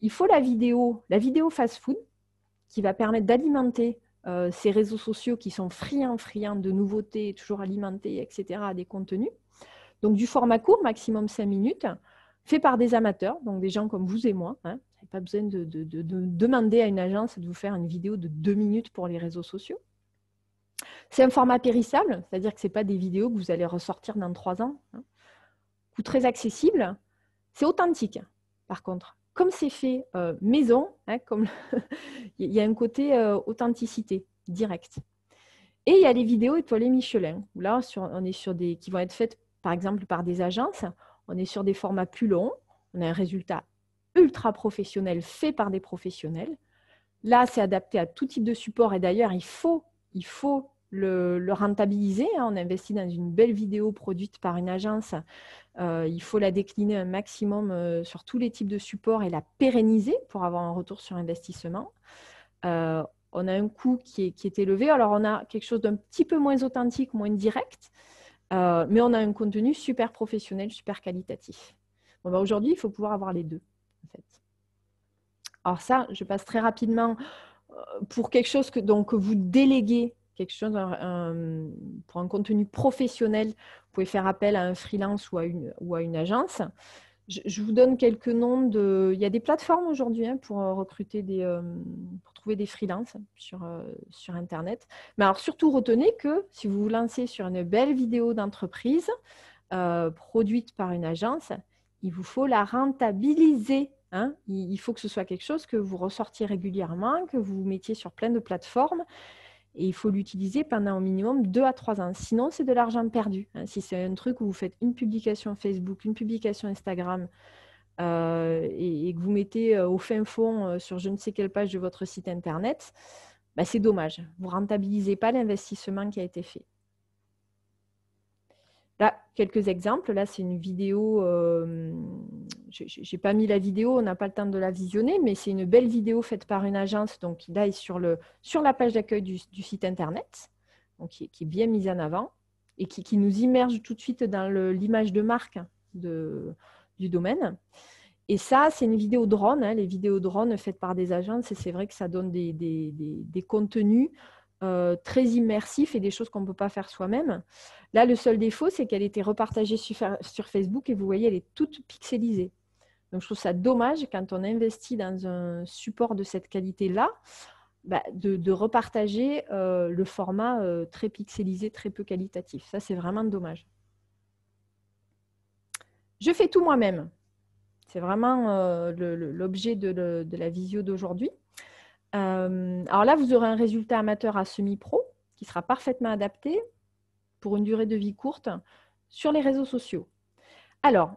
S1: Il faut la vidéo, la vidéo fast-food, qui va permettre d'alimenter euh, ces réseaux sociaux qui sont friands, friands de nouveautés, toujours alimentés, etc., à des contenus. Donc du format court, maximum 5 minutes, fait par des amateurs, donc des gens comme vous et moi. Hein. Vous pas besoin de, demander à une agence de vous faire une vidéo de deux minutes pour les réseaux sociaux. C'est un format périssable, c'est-à-dire que ce n'est pas des vidéos que vous allez ressortir dans trois ans. Hein. Ou très accessible. C'est authentique, par contre. Comme c'est fait euh, maison, hein, comme il y a un côté euh, authenticité directe. Et il y a les vidéos étoilées Michelin, là, on est sur des, qui vont être faites par exemple par des agences on est sur des formats plus longs. On a un résultat ultra professionnel fait par des professionnels. Là, c'est adapté à tout type de support. Et d'ailleurs, il faut, il faut le, rentabiliser. Hein. On investit dans une belle vidéo produite par une agence. Euh, il faut la décliner un maximum euh, sur tous les types de supports et la pérenniser pour avoir un retour sur investissement. Euh, on a un coût qui est, qui est, élevé. Alors, on a quelque chose d'un petit peu moins authentique, moins direct, euh, mais on a un contenu super professionnel, super qualitatif. Bon, bah, Aujourd'hui, il faut pouvoir avoir les deux. En fait. Alors ça, je passe très rapidement euh, pour quelque chose que, donc, vous déléguez, quelque chose pour un contenu professionnel, vous pouvez faire appel à un freelance ou à une, ou à une agence je, vous donne quelques noms de. Il y a des plateformes aujourd'hui hein, pour euh, recruter des, euh, pour trouver des freelances sur, euh, sur Internet. Mais alors surtout retenez que si vous vous lancez sur une belle vidéo d'entreprise produite par une agence, il vous faut la rentabiliser. Hein. il, il faut que ce soit quelque chose que vous ressortiez régulièrement, que vous, vous mettiez sur plein de plateformes et il faut l'utiliser pendant au minimum 2 à 3 ans. Sinon, c'est de l'argent perdu. Hein. si c'est un truc où vous faites une publication Facebook, une publication Instagram, euh, et, que vous mettez euh, au fin fond euh, sur je ne sais quelle page de votre site Internet, bah, c'est dommage. Vous ne rentabilisez pas l'investissement qui a été fait. Bah, quelques exemples. Là, c'est une vidéo. Euh, J'ai pas mis la vidéo, on n'a pas le temps de la visionner, mais c'est une belle vidéo faite par une agence. Donc, là, est sur, le, sur la page d'accueil du, site internet, donc qui, est bien mise en avant et qui, nous immerge tout de suite dans l'image de marque de, du domaine. Et ça, c'est une vidéo drone. Hein, les vidéos drones faites par des agences, et c'est vrai que ça donne des, des, des contenus euh, très immersif et des choses qu'on ne peut pas faire soi-même. Là, le seul défaut, c'est qu'elle était repartagée sur, Facebook et vous voyez, elle est toute pixelisée. Donc, je trouve ça dommage quand on investit dans un support de cette qualité-là, bah, de, repartager euh, le format euh, très pixelisé, très peu qualitatif. Ça, c'est vraiment dommage. Je fais tout moi-même. C'est vraiment l'objet de la visio d'aujourd'hui. Euh, alors là, vous aurez un résultat amateur à semi-pro qui sera parfaitement adapté pour une durée de vie courte sur les réseaux sociaux. Alors,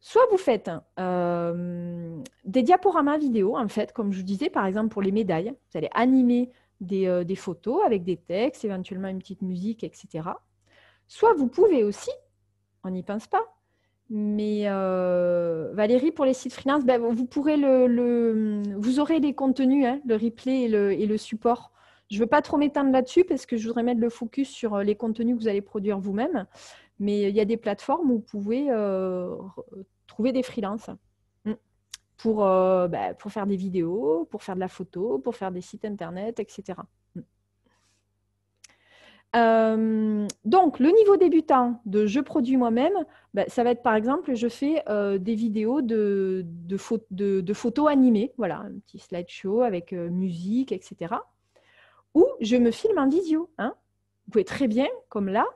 S1: soit vous faites euh, des diaporamas vidéo, en fait, comme je vous disais, par exemple pour les médailles, vous allez animer des euh, photos avec des textes, éventuellement une petite musique, etc. Soit vous pouvez aussi, on n'y pense pas, mais euh, Valérie, pour les sites freelance, ben, vous pourrez le, vous aurez les contenus, hein, le replay et le, support. Je ne veux pas trop m'étendre là-dessus parce que je voudrais mettre le focus sur euh, les contenus que vous allez produire vous-même. Mais euh, il y a des plateformes où vous pouvez trouver des freelances mm, ben, pour faire des vidéos, pour faire de la photo, pour faire des sites internet, etc. Euh, donc, le niveau débutant de je produis moi-même, ben, ça va être par exemple, je fais euh, des vidéos de, de, photos animées, voilà, un petit slideshow avec euh, musique, etc. Ou je me filme en visio. Hein. Vous pouvez très bien, comme là,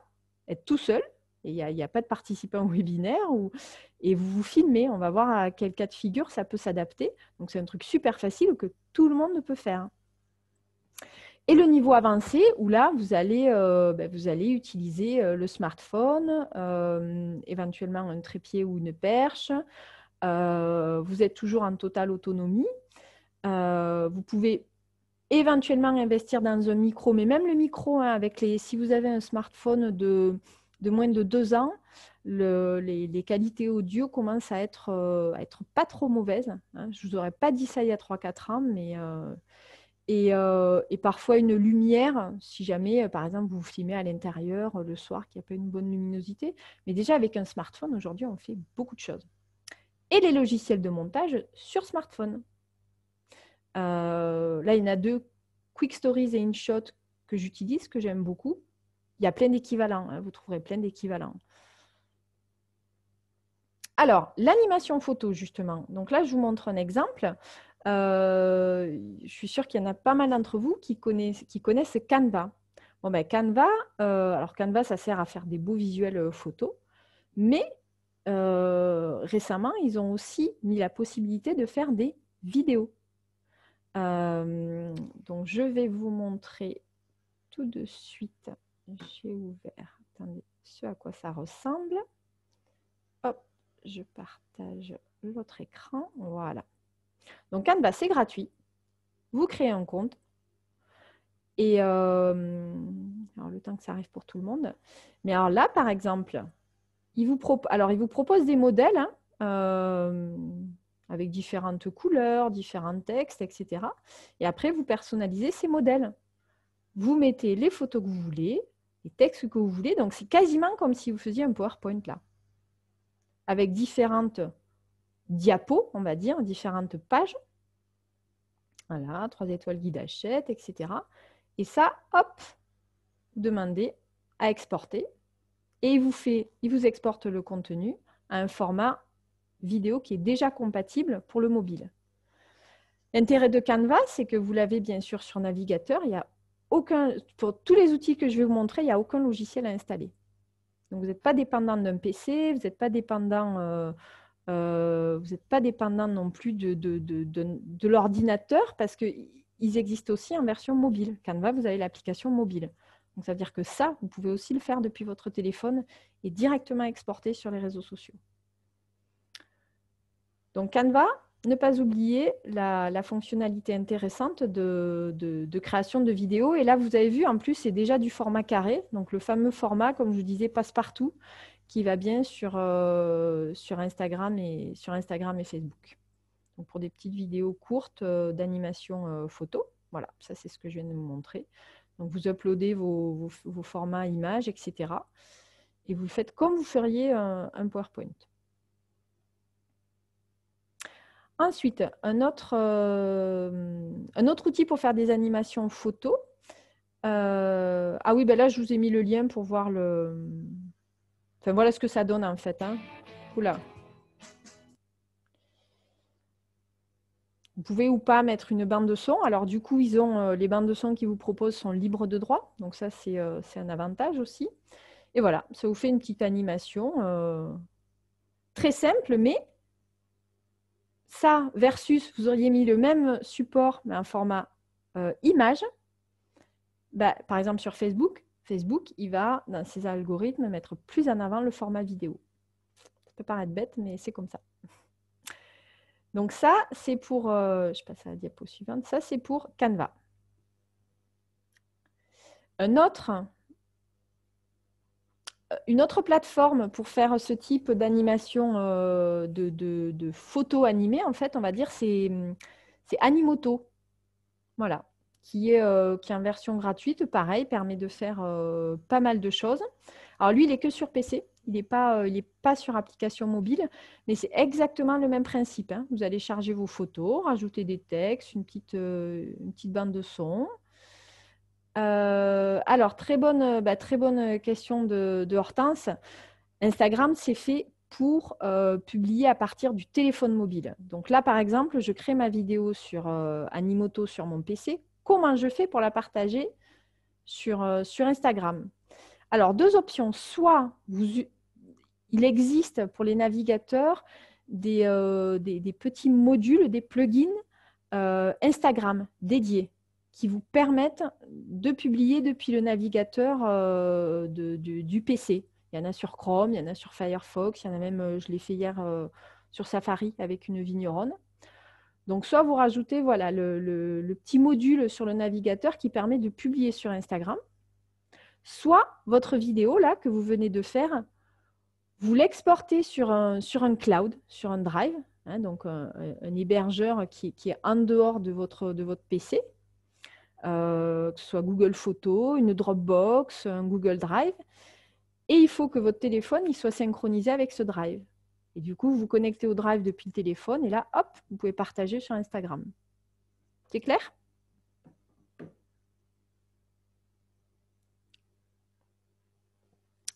S1: être tout seul, et il n'y a, pas de participant au webinaire, ou, et vous vous filmez. On va voir à quel cas de figure ça peut s'adapter. Donc, c'est un truc super facile que tout le monde peut faire. Et le niveau avancé, où là, vous allez, euh, ben, vous allez utiliser euh, le smartphone, euh, éventuellement un trépied ou une perche. vous êtes toujours en totale autonomie. vous pouvez éventuellement investir dans un micro, mais même le micro, hein, avec les, si vous avez un smartphone de, moins de deux ans, les, qualités audio commencent à être, être pas trop mauvaises. Hein. Je ne vous aurais pas dit ça il y a 3-4 ans, mais euh, et, parfois une lumière, si jamais, euh, par exemple, vous filmez à l'intérieur euh, le soir, qu'il n'y a pas une bonne luminosité. Mais déjà, avec un smartphone, aujourd'hui, on fait beaucoup de choses. Et les logiciels de montage sur smartphone. là, il y en a deux, Quick Stories et InShot, que j'utilise, que j'aime beaucoup. Il y a plein d'équivalents, hein, vous trouverez plein d'équivalents. Alors, l'animation photo, justement. Donc là, je vous montre un exemple. Euh, je suis sûre qu'il y en a pas mal d'entre vous qui connaissent, qui connaissent Canva. Bon, ben, Canva, euh, alors Canva, ça sert à faire des beaux visuels euh, photos, mais récemment, ils ont aussi mis la possibilité de faire des vidéos. donc, je vais vous montrer tout de suite. J'ai ouvert. ce à quoi ça ressemble. Hop, je partage l'autre écran. Voilà. Donc Canva, c'est gratuit. Vous créez un compte. Et euh, alors le temps que ça arrive pour tout le monde. Mais alors là, par exemple, il vous, alors, vous propose des modèles hein, euh, avec différentes couleurs, différents textes, etc. Et après, vous personnalisez ces modèles. Vous mettez les photos que vous voulez, les textes que vous voulez. Donc, c'est quasiment comme si vous faisiez un PowerPoint là, avec différentes diapo, on va dire, différentes pages. Voilà, trois étoiles guide achète, etc. Et ça, hop, demandez à exporter. Et il vous, fait, il vous exporte le contenu à un format vidéo qui est déjà compatible pour le mobile. L'intérêt de Canva, c'est que vous l'avez bien sûr sur navigateur. Il y a aucun, pour tous les outils que je vais vous montrer, il n'y a aucun logiciel à installer. Donc vous n'êtes pas dépendant d'un PC, vous n'êtes pas dépendant euh, euh, vous n'êtes pas dépendant non plus de, l'ordinateur parce qu'ils existent aussi en version mobile. Canva, vous avez l'application mobile. Donc ça veut dire que ça, vous pouvez aussi le faire depuis votre téléphone et directement exporter sur les réseaux sociaux. Donc Canva, ne pas oublier la, fonctionnalité intéressante de, de, création de vidéos. Et là, vous avez vu, en plus, c'est déjà du format carré, donc le fameux format, comme je vous disais, passe-partout, qui va bien sur, euh, sur, Instagram, et, sur Instagram et Facebook. Donc pour des petites vidéos courtes euh, d'animation euh, photo. Voilà, ça c'est ce que je viens de vous montrer. Donc vous uploadez vos, formats images, etc. Et vous faites comme vous feriez un, PowerPoint. Ensuite, un autre, un autre outil pour faire des animations photo. ah oui, ben là, je vous ai mis le lien pour voir le, voilà ce que ça donne en fait. Hein. Oula. Vous pouvez ou pas mettre une bande de son. Alors du coup, ils ont, euh, les bandes de son qu'ils vous proposent sont libres de droit. Donc ça, c'est euh, un avantage aussi. Et voilà, ça vous fait une petite animation euh, très simple, mais ça versus vous auriez mis le même support, mais un format image. Bah, par exemple sur Facebook, Facebook, il va, dans ses algorithmes, mettre plus en avant le format vidéo. Ça peut paraître bête, mais c'est comme ça. Donc ça, c'est pour... Euh, je passe à la diapo suivante. Ça, c'est pour Canva. Euh, une autre plateforme pour faire ce type d'animation, euh, de, de photos animées, en fait, on va dire, c'est Animoto. Voilà qui est, euh, qui en version gratuite, pareil, permet de faire euh, pas mal de choses. Alors lui, il est que sur PC, il n'est pas, euh, pas sur application mobile, mais c'est exactement le même principe. Hein. Vous allez charger vos photos, rajouter des textes, une petite, une petite bande de son. alors, très bonne, bah, très bonne question de, Hortense. Instagram, c'est fait pour publier à partir du téléphone mobile. Donc là, par exemple, je crée ma vidéo sur Animoto sur mon PC comment je fais pour la partager sur, euh, sur Instagram Alors, deux options. Soit il existe pour les navigateurs des, euh, des, petits modules, des plugins euh, Instagram dédiés qui vous permettent de publier depuis le navigateur du PC. Il y en a sur Chrome, il y en a sur Firefox, il y en a même, je l'ai fait hier sur Safari avec une vigneronne. Donc, soit vous rajoutez voilà, le, petit module sur le navigateur qui permet de publier sur Instagram, soit votre vidéo là que vous venez de faire, vous l'exportez sur un, sur un cloud, sur un drive, hein, donc un, hébergeur qui, est en dehors de votre, de votre PC, euh, que ce soit Google Photos, une Dropbox, un Google Drive. Et il faut que votre téléphone il soit synchronisé avec ce drive. Et du coup, vous vous connectez au Drive depuis le téléphone et là, hop, vous pouvez partager sur Instagram. C'est clair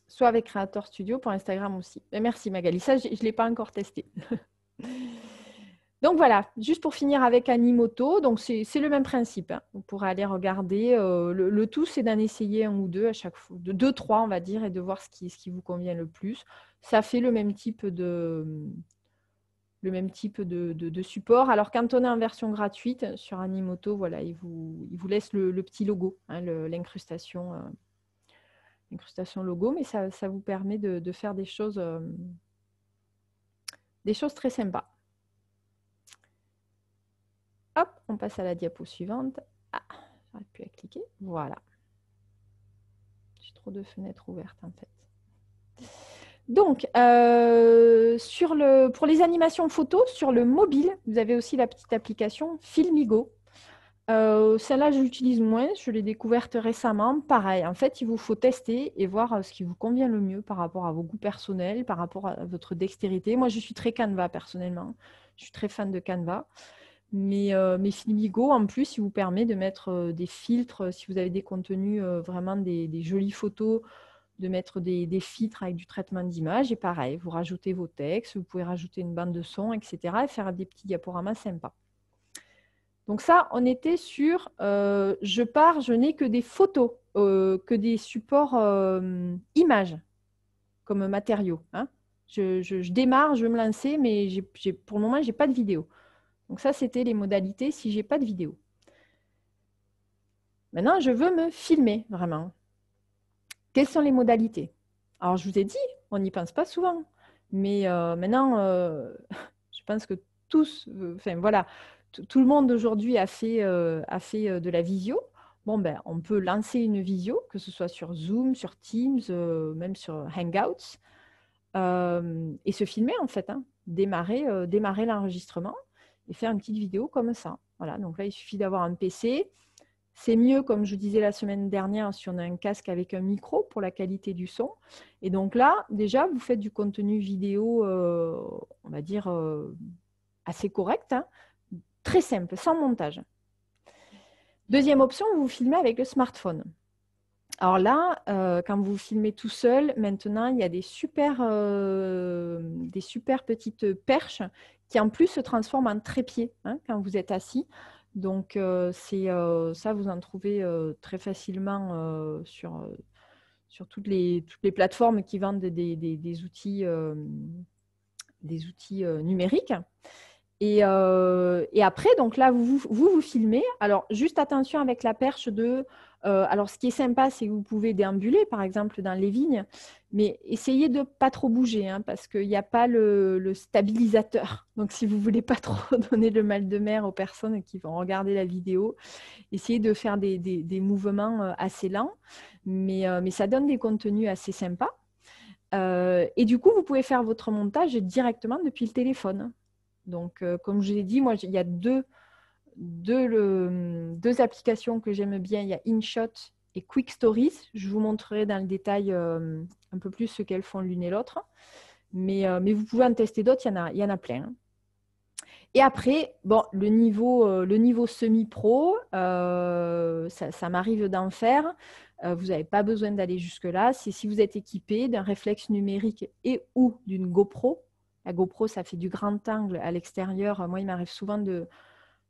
S1: Soit avec Creator Studio pour Instagram aussi. Mais merci Magali, ça, je ne l'ai pas encore testé. Donc voilà, juste pour finir avec Animoto, donc c'est le même principe. Hein. Vous pourrez aller regarder. Euh, le, tout, c'est d'en essayer un ou deux à chaque fois, deux, trois, on va dire, et de voir ce qui vous convient le plus ça fait le même type de, le même type de, support. Alors quand on est en version gratuite sur Animoto, voilà, il vous, il vous laisse le, petit logo, hein, euh, l'incrustation, logo, mais ça, ça vous permet de, faire des choses, euh, des choses très sympas. Hop, on passe à la diapo suivante. Ah, pu plus à cliquer. Voilà. J'ai trop de fenêtres ouvertes en fait. Donc, euh, pour les animations photos, sur le mobile, vous avez aussi la petite application Filmigo. Euh, celle-là, je l'utilise moins, je l'ai découverte récemment. Pareil, en fait, il vous faut tester et voir euh, ce qui vous convient le mieux par rapport à vos goûts personnels, par rapport à votre dextérité. Moi, je suis très Canva personnellement. Je suis très fan de Canva. Mais, Filmigo, en plus, il vous permet de mettre des filtres si vous avez des contenus, vraiment des jolies photos de mettre des, filtres avec du traitement d'image. Et pareil, vous rajoutez vos textes, vous pouvez rajouter une bande de son, etc. et faire des petits diaporamas sympas. Donc ça, on était sur euh, je pars, je n'ai que des photos, euh, que des supports euh, images comme matériaux. Hein. Je, démarre, je veux me lancer, mais pour le moment, je n'ai pas de vidéo. Donc ça, c'était les modalités si je n'ai pas de vidéo. Maintenant, je veux me filmer vraiment. Quelles sont les modalités Alors, je vous ai dit, on n'y pense pas souvent, mais euh, maintenant, euh, je pense que tous, euh, voilà, tout le monde aujourd'hui a fait, fait de la visio. Bon, ben, on peut lancer une visio, que ce soit sur Zoom, sur Teams, même sur Hangouts, et se filmer en fait, hein. démarrer, démarrer l'enregistrement et faire une petite vidéo comme ça. Voilà, donc là, il suffit d'avoir un PC, c'est mieux, comme je disais la semaine dernière, si on a un casque avec un micro pour la qualité du son. Et donc là, déjà, vous faites du contenu vidéo, euh, on va dire, euh, assez correct, hein. très simple, sans montage. Deuxième option, vous filmez avec le smartphone. Alors là, euh, quand vous filmez tout seul, maintenant, il y a des super, des super petites perches qui en plus se transforment en trépied hein, quand vous êtes assis. Donc euh, c'est euh, ça, vous en trouvez euh, très facilement sur, sur toutes, les, toutes les plateformes qui vendent des, des, outils, des outils numériques. Et, et, après, donc là, vous vous, vous filmez. Alors, juste attention avec la perche de euh, alors, ce qui est sympa, c'est que vous pouvez déambuler, par exemple, dans les vignes, mais essayez de pas trop bouger, hein, parce qu'il n'y a pas le, stabilisateur. Donc, si vous voulez pas trop donner le mal de mer aux personnes qui vont regarder la vidéo, essayez de faire des, mouvements euh, assez lents, euh, mais, ça donne des contenus assez sympas. et du coup, vous pouvez faire votre montage directement depuis le téléphone. Donc, comme je l'ai dit, moi, il y a deux deux, deux applications que j'aime bien, il y a InShot et Quick Stories. Je vous montrerai dans le détail euh, un peu plus ce qu'elles font l'une et l'autre. Mais, euh, mais, vous pouvez en tester d'autres, il y en a, il y en a plein. Et après, bon, le niveau, euh, niveau semi-pro, ça, ça m'arrive d'en faire. vous n'avez pas besoin d'aller jusque-là. C'est si vous êtes équipé d'un réflexe numérique et ou d'une GoPro. La GoPro, ça fait du grand angle à l'extérieur. Moi, il m'arrive souvent de,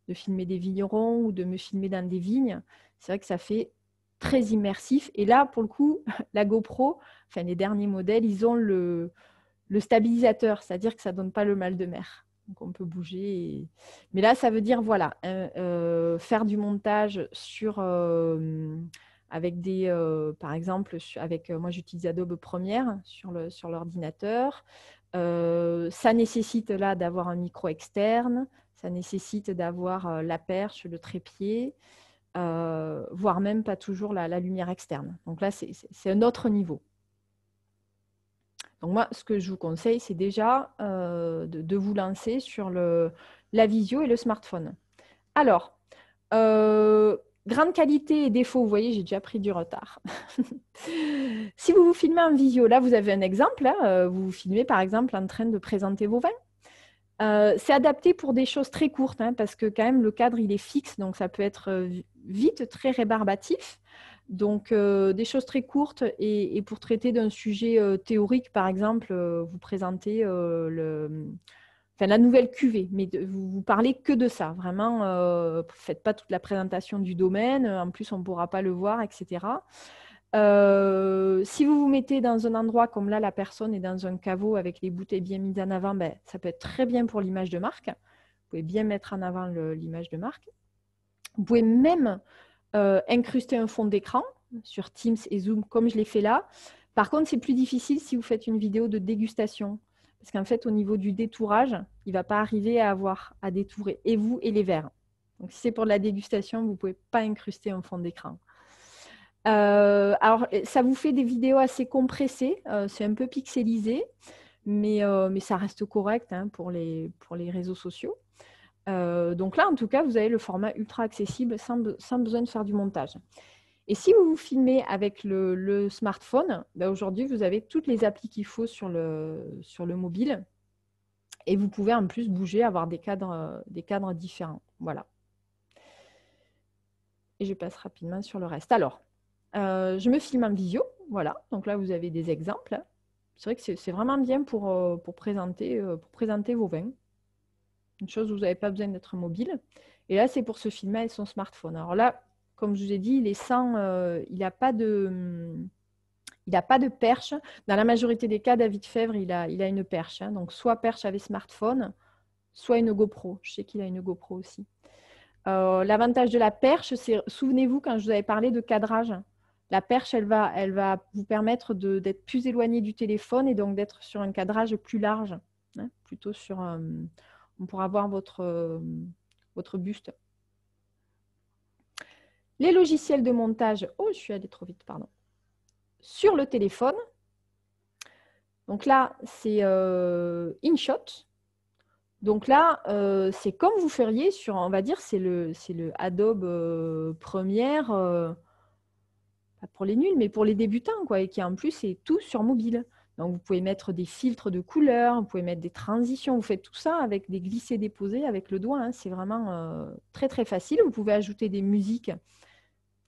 S1: de filmer des vignerons ou de me filmer dans des vignes, c'est vrai que ça fait très immersif. Et là, pour le coup, la GoPro, enfin les derniers modèles, ils ont le, stabilisateur, c'est-à-dire que ça ne donne pas le mal de mer. Donc on peut bouger. Mais là, ça veut dire, voilà, euh, faire du montage sur... Euh, avec des, euh, par exemple, avec moi j'utilise Adobe Premiere sur sur l'ordinateur. ça nécessite là d'avoir un micro externe, ça nécessite d'avoir euh, la perche, le trépied, euh, voire même pas toujours la, lumière externe. Donc là, c'est un autre niveau. Donc moi, ce que je vous conseille, c'est déjà euh, de, vous lancer sur le, la visio et le smartphone. Alors, grande qualité et défaut, vous voyez, j'ai déjà pris du retard. si vous vous filmez en visio, là, vous avez un exemple. Hein, vous vous filmez, par exemple, en train de présenter vos vins. Euh, c'est adapté pour des choses très courtes, hein, parce que quand même le cadre il est fixe, donc ça peut être euh, vite très rébarbatif. Donc euh, des choses très courtes et, pour traiter d'un sujet théorique, par exemple, vous présentez la nouvelle cuvée, mais vous, vous, parlez que de ça. Vraiment, faites pas toute la présentation du domaine. En plus, on ne pourra pas le voir, etc. Euh, si vous vous mettez dans un endroit comme là, la personne est dans un caveau avec les bouteilles bien mises en avant, ben, ça peut être très bien pour l'image de marque. Vous pouvez bien mettre en avant l'image de marque. Vous pouvez même euh, incruster un fond d'écran sur Teams et Zoom comme je l'ai fait là. Par contre, c'est plus difficile si vous faites une vidéo de dégustation. Parce qu'en fait, au niveau du détourage, il ne va pas arriver à avoir à détourer et vous et les verres. Donc, si c'est pour la dégustation, vous ne pouvez pas incruster un fond d'écran. Euh, alors, euh, ça vous fait des vidéos assez compressées, euh, c'est un peu pixelisé, mais, mais ça reste correct hein, pour, les, pour les réseaux sociaux. donc là, en tout cas, vous avez le format ultra accessible sans, besoin de faire du montage. Et si vous vous filmez avec le, smartphone, ben, aujourd'hui, vous avez toutes les applis qu'il faut sur le, sur le mobile. Et vous pouvez en plus bouger, avoir des cadres, des cadres différents. Voilà. Et je passe rapidement sur le reste. Alors, euh, je me filme en visio, voilà. Donc là, vous avez des exemples. C'est vrai que c'est vraiment bien pour, euh, présenter, euh, pour présenter vos vins. Une chose où vous n'avez pas besoin d'être mobile. Et là, c'est pour se filmer avec son smartphone. Alors là, comme je vous ai dit, il est sans, il n'a pas de, il a pas de perche. Dans la majorité des cas, David Fèvre, il a, une perche. Hein. Donc soit perche avec smartphone, soit une GoPro. Je sais qu'il a une GoPro aussi. L'avantage de la perche, c'est, souvenez-vous quand je vous avais parlé de cadrage, la perche, elle va, elle va vous permettre d'être plus éloigné du téléphone et donc d'être sur un cadrage plus large, hein, plutôt sur... Euh, on pourra voir votre, euh, votre buste. Les logiciels de montage, oh, je suis allée trop vite, pardon, sur le téléphone. Donc là, c'est euh, InShot. Donc là, c'est comme vous feriez sur, on va dire, c'est le, le Adobe première. Premiere pas pour les nuls, mais pour les débutants, quoi, et qui en plus est tout sur mobile. Donc vous pouvez mettre des filtres de couleurs, vous pouvez mettre des transitions, vous faites tout ça avec des glissés-déposés avec le doigt. Hein. C'est vraiment euh, très très facile. Vous pouvez ajouter des musiques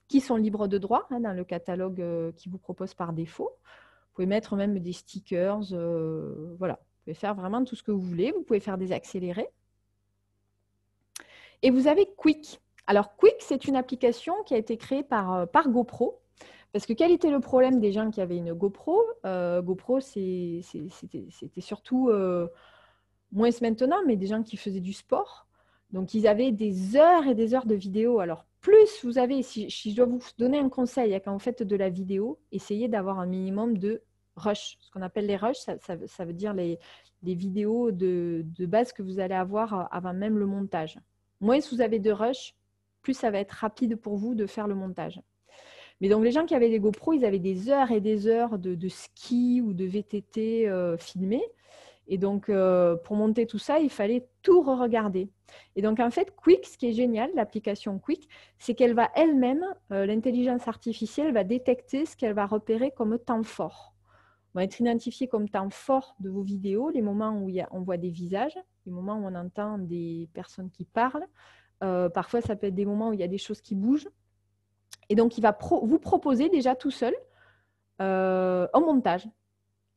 S1: qui sont libres de droit hein, dans le catalogue euh, qui vous propose par défaut. Vous pouvez mettre même des stickers, euh, voilà. Vous pouvez faire vraiment tout ce que vous voulez. Vous pouvez faire des accélérés. Et vous avez Quick. Alors Quick, c'est une application qui a été créée par, par GoPro parce que quel était le problème des gens qui avaient une GoPro euh, GoPro, c'était surtout, euh, moins maintenant, mais des gens qui faisaient du sport. Donc, ils avaient des heures et des heures de vidéos. Alors, plus vous avez, si, je dois vous donner un conseil, hein, quand vous faites de la vidéo, essayez d'avoir un minimum de rush. Ce qu'on appelle les rushs, ça, veut dire les, vidéos de, de, base que vous allez avoir euh, avant même le montage. Moins vous avez de rush, plus ça va être rapide pour vous de faire le montage. Mais donc, les gens qui avaient des GoPro, ils avaient des heures et des heures de, ski ou de VTT euh, filmés. Et donc, euh, pour monter tout ça, il fallait tout re-regarder. Et donc, en fait, Quick, ce qui est génial, l'application Quick, c'est qu'elle va elle-même, euh, l'intelligence artificielle va détecter ce qu'elle va repérer comme temps fort. On va être identifié comme temps fort de vos vidéos, les moments où on voit des visages, les moments où on entend des personnes qui parlent. parfois, ça peut être des moments où il y a des choses qui bougent. Et donc, il va vous proposer déjà tout seul un euh, montage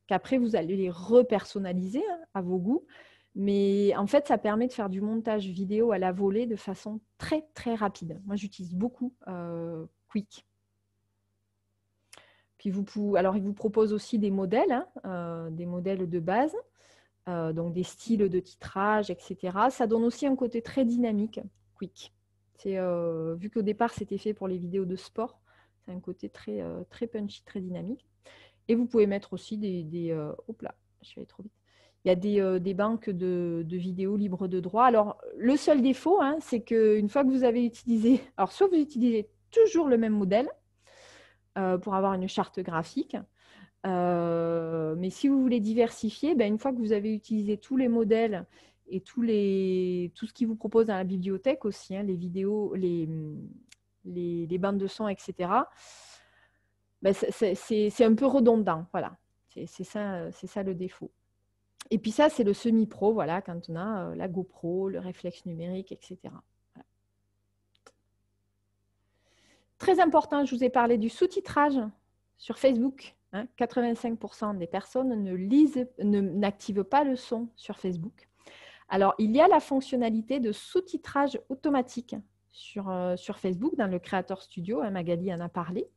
S1: qu'après, vous allez les repersonnaliser hein, à vos goûts. Mais en fait, ça permet de faire du montage vidéo à la volée de façon très, très rapide. Moi, j'utilise beaucoup euh, Quick. Puis vous alors, il vous propose aussi des modèles, hein, euh, des modèles de base, donc des styles de titrage, etc. Ça donne aussi un côté très dynamique, Quick. C'est euh, vu qu'au départ c'était fait pour les vidéos de sport, c'est un côté très euh, très punchy, très dynamique. Et vous pouvez mettre aussi des, des hop euh, là, je vais trop vite. Il y a des, banques de, vidéos libres de droit. Alors le seul défaut, hein, c'est qu'une fois que vous avez utilisé, alors soit vous utilisez toujours le même modèle pour avoir une charte graphique, mais si vous voulez diversifier, ben, une fois que vous avez utilisé tous les modèles et tout ce qu'ils vous propose dans la bibliothèque aussi, hein, les vidéos, les, bandes de son, etc. Ben, c'est un peu redondant, voilà. C'est ça, le défaut. Et puis ça, c'est le semi-pro, voilà, quand on a euh, la GoPro, le réflexe numérique, etc. Très important, je vous ai parlé du sous-titrage sur Facebook. 85% hein. des personnes n'activent pas le son sur Facebook. Alors, il y a la fonctionnalité de sous-titrage automatique sur, euh, Facebook, dans le Creator Studio. Hein, Magali en a parlé.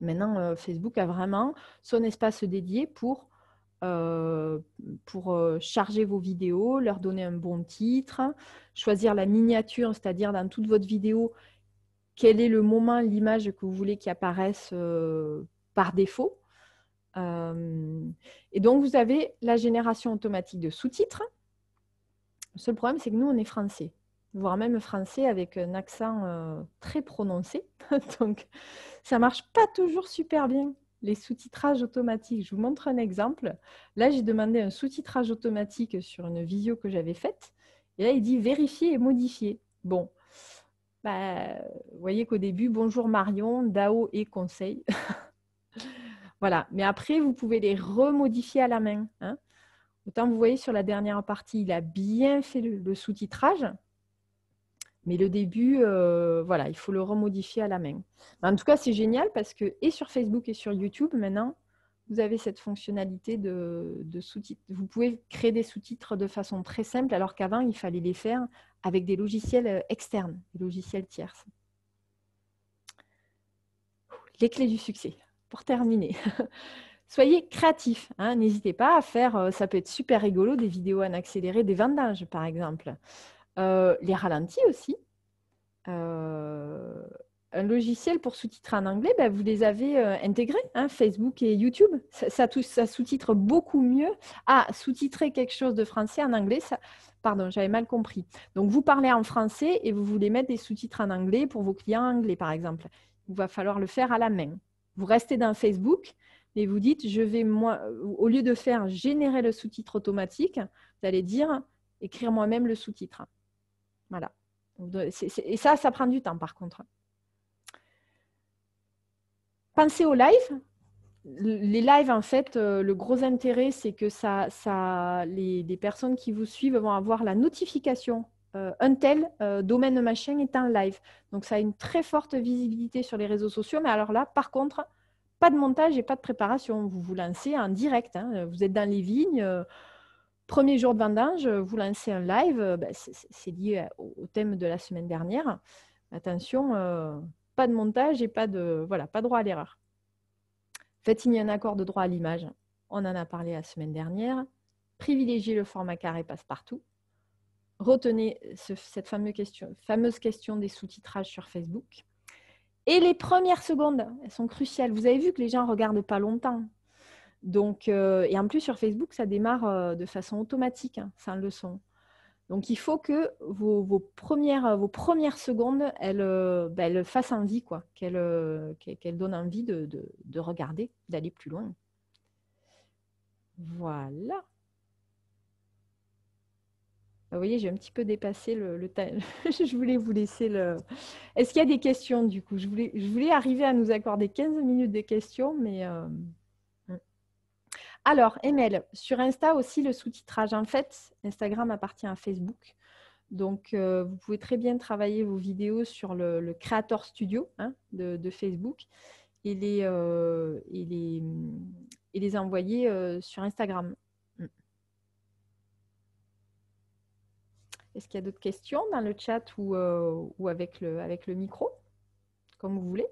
S1: Maintenant, euh, Facebook a vraiment son espace dédié pour, euh, pour charger vos vidéos, leur donner un bon titre, choisir la miniature, c'est-à-dire dans toute votre vidéo, quel est le moment, l'image que vous voulez qui apparaisse par défaut. et donc, vous avez la génération automatique de sous-titres le seul problème, c'est que nous, on est français, voire même français avec un accent euh, très prononcé. Donc, ça marche pas toujours super bien. Les sous-titrages automatiques, je vous montre un exemple. Là, j'ai demandé un sous-titrage automatique sur une visio que j'avais faite. Et là, il dit vérifier et modifier. Bon, bah, vous voyez qu'au début, bonjour Marion, DAO et conseil. voilà, mais après, vous pouvez les remodifier à la main. Hein. Autant vous voyez sur la dernière partie, il a bien fait le, sous-titrage, mais le début, euh, voilà, il faut le remodifier à la main. en tout cas, c'est génial parce que et sur Facebook et sur YouTube, maintenant, vous avez cette fonctionnalité de, de sous-titres. Vous pouvez créer des sous-titres de façon très simple, alors qu'avant, il fallait les faire avec des logiciels euh, externes, des logiciels tierces. Les clés du succès, pour terminer. Soyez créatifs. Hein. N'hésitez pas à faire, euh, ça peut être super rigolo, des vidéos en accéléré, des vendages, par exemple. Euh, les ralentis aussi. Euh, un logiciel pour sous-titrer en anglais, ben, vous les avez intégrés, hein, Facebook et YouTube. Ça, ça, ça sous-titre beaucoup mieux. Ah, sous-titrer quelque chose de français en anglais, ça... pardon, j'avais mal compris. Donc, vous parlez en français et vous voulez mettre des sous-titres en anglais pour vos clients anglais, par exemple. Il va falloir le faire à la main. Vous restez dans Facebook, et vous dites, je vais moi, euh, au lieu de faire générer le sous-titre automatique, vous allez dire écrire moi-même le sous-titre. Voilà. Et ça, ça prend du temps par contre. Pensez au live. Les lives, en fait, euh, le gros intérêt, c'est que ça, ça, les, personnes qui vous suivent vont avoir la notification. Euh, un tel domaine machin est en live. Donc, ça a une très forte visibilité sur les réseaux sociaux. Mais alors là, par contre, pas de montage et pas de préparation. Vous vous lancez en direct. Hein. Vous êtes dans les vignes. Euh, premier jour de vendange, euh, vous lancez un live. Euh, ben, c'est lié au, thème de la semaine dernière. Attention, pas de montage et pas de voilà, pas droit à l'erreur. Faites signer un accord de droit à l'image. On en a parlé la semaine dernière. Privilégiez le format carré passe-partout. Retenez cette fameuse question, fameuse question des sous-titrages sur Facebook. Et les premières secondes, elles sont cruciales. Vous avez vu que les gens ne regardent pas longtemps. Donc, euh, et en plus, sur Facebook, ça démarre euh, de façon automatique, C'est hein, sans leçon. Donc, il faut que vos, premières, vos premières, secondes, elles, euh, ben, fassent envie, quoi, qu'elles, donnent envie de regarder, d'aller plus loin. Voilà. Vous voyez, j'ai un petit peu dépassé le, temps. je voulais vous laisser le. Est-ce qu'il y a des questions du coup je voulais, je voulais arriver à nous accorder 15 minutes de questions, mais. Euh, hmm. Alors, Emel, sur Insta aussi, le sous-titrage. En fait, Instagram appartient à Facebook. Donc, euh, vous pouvez très bien travailler vos vidéos sur le, Creator Studio hein, de, Facebook et les, euh, et les, hmm, et les envoyer sur Instagram. Est-ce qu'il y a d'autres questions dans le chat ou, euh, avec, le, micro Comme vous voulez.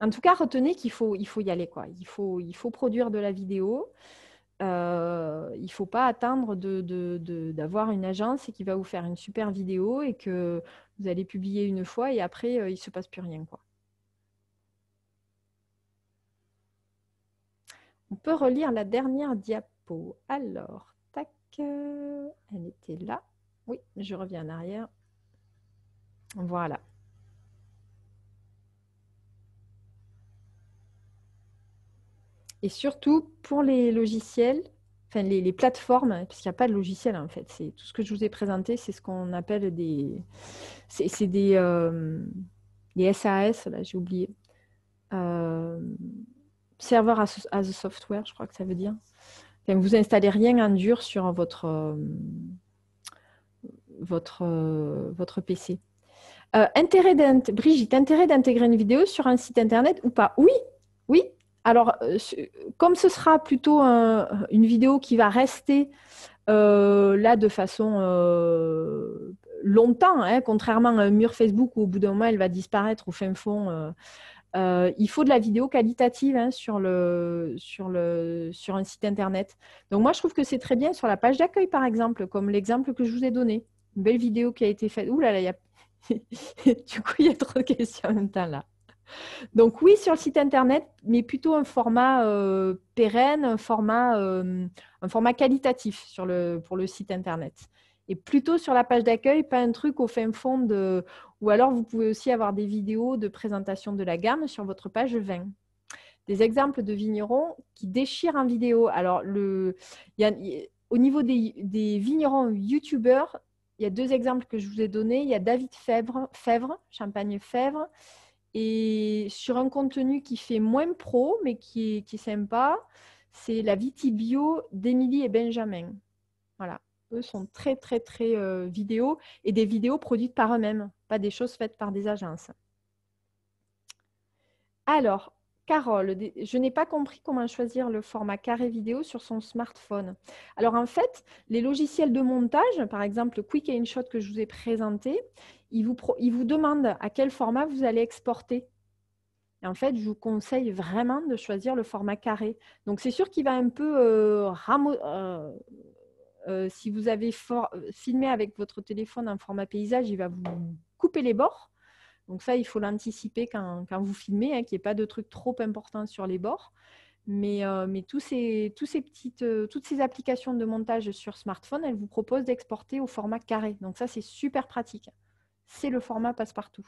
S1: En tout cas, retenez qu'il faut, il faut y aller. Quoi. Il, faut, il faut produire de la vidéo. Euh, il ne faut pas attendre d'avoir une agence qui va vous faire une super vidéo et que vous allez publier une fois et après, euh, il ne se passe plus rien. Quoi. On peut relire la dernière diapo. Alors, elle était là. Oui, je reviens en arrière. Voilà. Et surtout, pour les logiciels, enfin les, plateformes, parce qu'il n'y a pas de logiciel en fait, c'est tout ce que je vous ai présenté, c'est ce qu'on appelle des... C'est des, euh, des SAS, là j'ai oublié. Euh, serveur as, as a software, je crois que ça veut dire vous installez rien en dur sur votre, euh, votre, euh, votre PC. Euh, intérêt Brigitte, intérêt d'intégrer une vidéo sur un site internet ou pas Oui, oui. Alors, comme ce sera plutôt une vidéo qui va rester là de façon longtemps, hein, contrairement à un mur Facebook où au bout d'un mois, elle va disparaître au fin fond euh, il faut de la vidéo qualitative hein, sur, le, sur, le, sur un site internet. Donc moi, je trouve que c'est très bien sur la page d'accueil, par exemple, comme l'exemple que je vous ai donné. Une belle vidéo qui a été faite. Ouh là là, il y a... du coup, il y a trop de questions en même temps là. Donc oui, sur le site internet, mais plutôt un format euh, pérenne, un format, euh, un format qualitatif sur le, pour le site internet. Et plutôt sur la page d'accueil, pas un truc au fin fond de ou alors, vous pouvez aussi avoir des vidéos de présentation de la gamme sur votre page 20. des exemples de vignerons qui déchirent en vidéo. Alors, le, au niveau des, vignerons youtubeurs, il y a deux exemples que je vous ai donnés. Il y a David Fèvre, Fèvre Champagne Fèvre, et sur un contenu qui fait moins pro, mais qui est, sympa, c'est la viti bio d'Émilie et Benjamin. Voilà sont très, très, très euh, vidéo et des vidéos produites par eux-mêmes, pas des choses faites par des agences. Alors, Carole, je n'ai pas compris comment choisir le format carré vidéo sur son smartphone. Alors en fait, les logiciels de montage, par exemple le Quick Shot que je vous ai présenté, ils vous, ils vous demandent à quel format vous allez exporter. en fait, je vous conseille vraiment de choisir le format carré. Donc c'est sûr qu'il va un peu euh, ramo euh, euh, si vous avez euh, filmé avec votre téléphone un format paysage, il va vous couper les bords. Donc ça, il faut l'anticiper quand, vous filmez, hein, qu'il n'y ait pas de trucs trop importants sur les bords. Mais, euh, tous ces, petites, toutes ces applications de montage sur smartphone, elles vous proposent d'exporter au format carré. Donc ça, c'est super pratique. C'est le format passe-partout.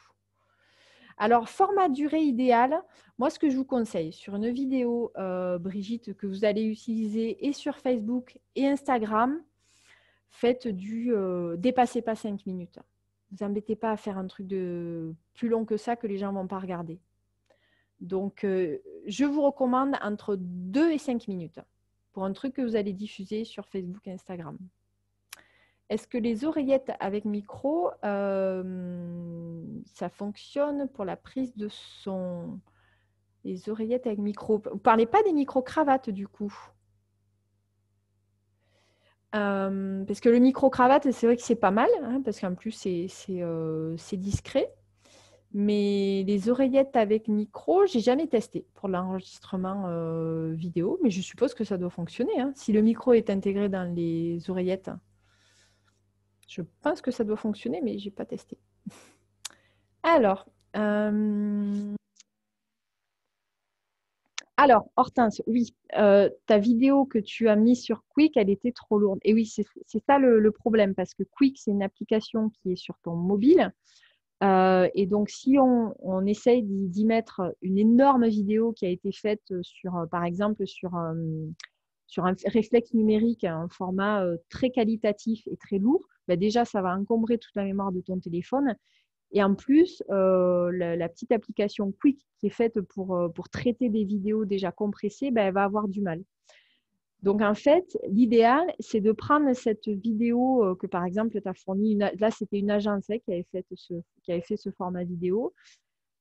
S1: Alors, format durée idéal, moi, ce que je vous conseille sur une vidéo, euh, Brigitte, que vous allez utiliser et sur Facebook et Instagram, faites du euh, dépassez pas 5 minutes. Vous embêtez pas à faire un truc de plus long que ça que les gens ne vont pas regarder. Donc, euh, je vous recommande entre 2 et 5 minutes pour un truc que vous allez diffuser sur Facebook et Instagram. Est-ce que les oreillettes avec micro, euh, ça fonctionne pour la prise de son Les oreillettes avec micro. Vous ne parlez pas des micro-cravates du coup euh, parce que le micro-cravate, c'est vrai que c'est pas mal, hein, parce qu'en plus, euh, c'est discret. Mais les oreillettes avec micro, j'ai jamais testé pour l'enregistrement vidéo, mais je suppose que ça doit fonctionner. Hein. Si le micro est intégré dans les oreillettes, je pense que ça doit fonctionner, mais j'ai pas testé. Alors, euh, alors Hortense, oui, euh, ta vidéo que tu as mise sur Quick, elle était trop lourde. Et oui, c'est ça le, problème, parce que Quick, c'est une application qui est sur ton mobile. Euh, et donc, si on, essaye d'y mettre une énorme vidéo qui a été faite sur, par exemple, sur, sur un réflexe numérique, un format très qualitatif et très lourd, bah, déjà, ça va encombrer toute la mémoire de ton téléphone. Et en plus, euh, la, petite application Quick qui est faite pour, euh, traiter des vidéos déjà compressées, bah, elle va avoir du mal. Donc en fait, l'idéal, c'est de prendre cette vidéo euh, que par exemple, tu as fournie, là c'était une agence hein, qui, avait fait ce, format vidéo.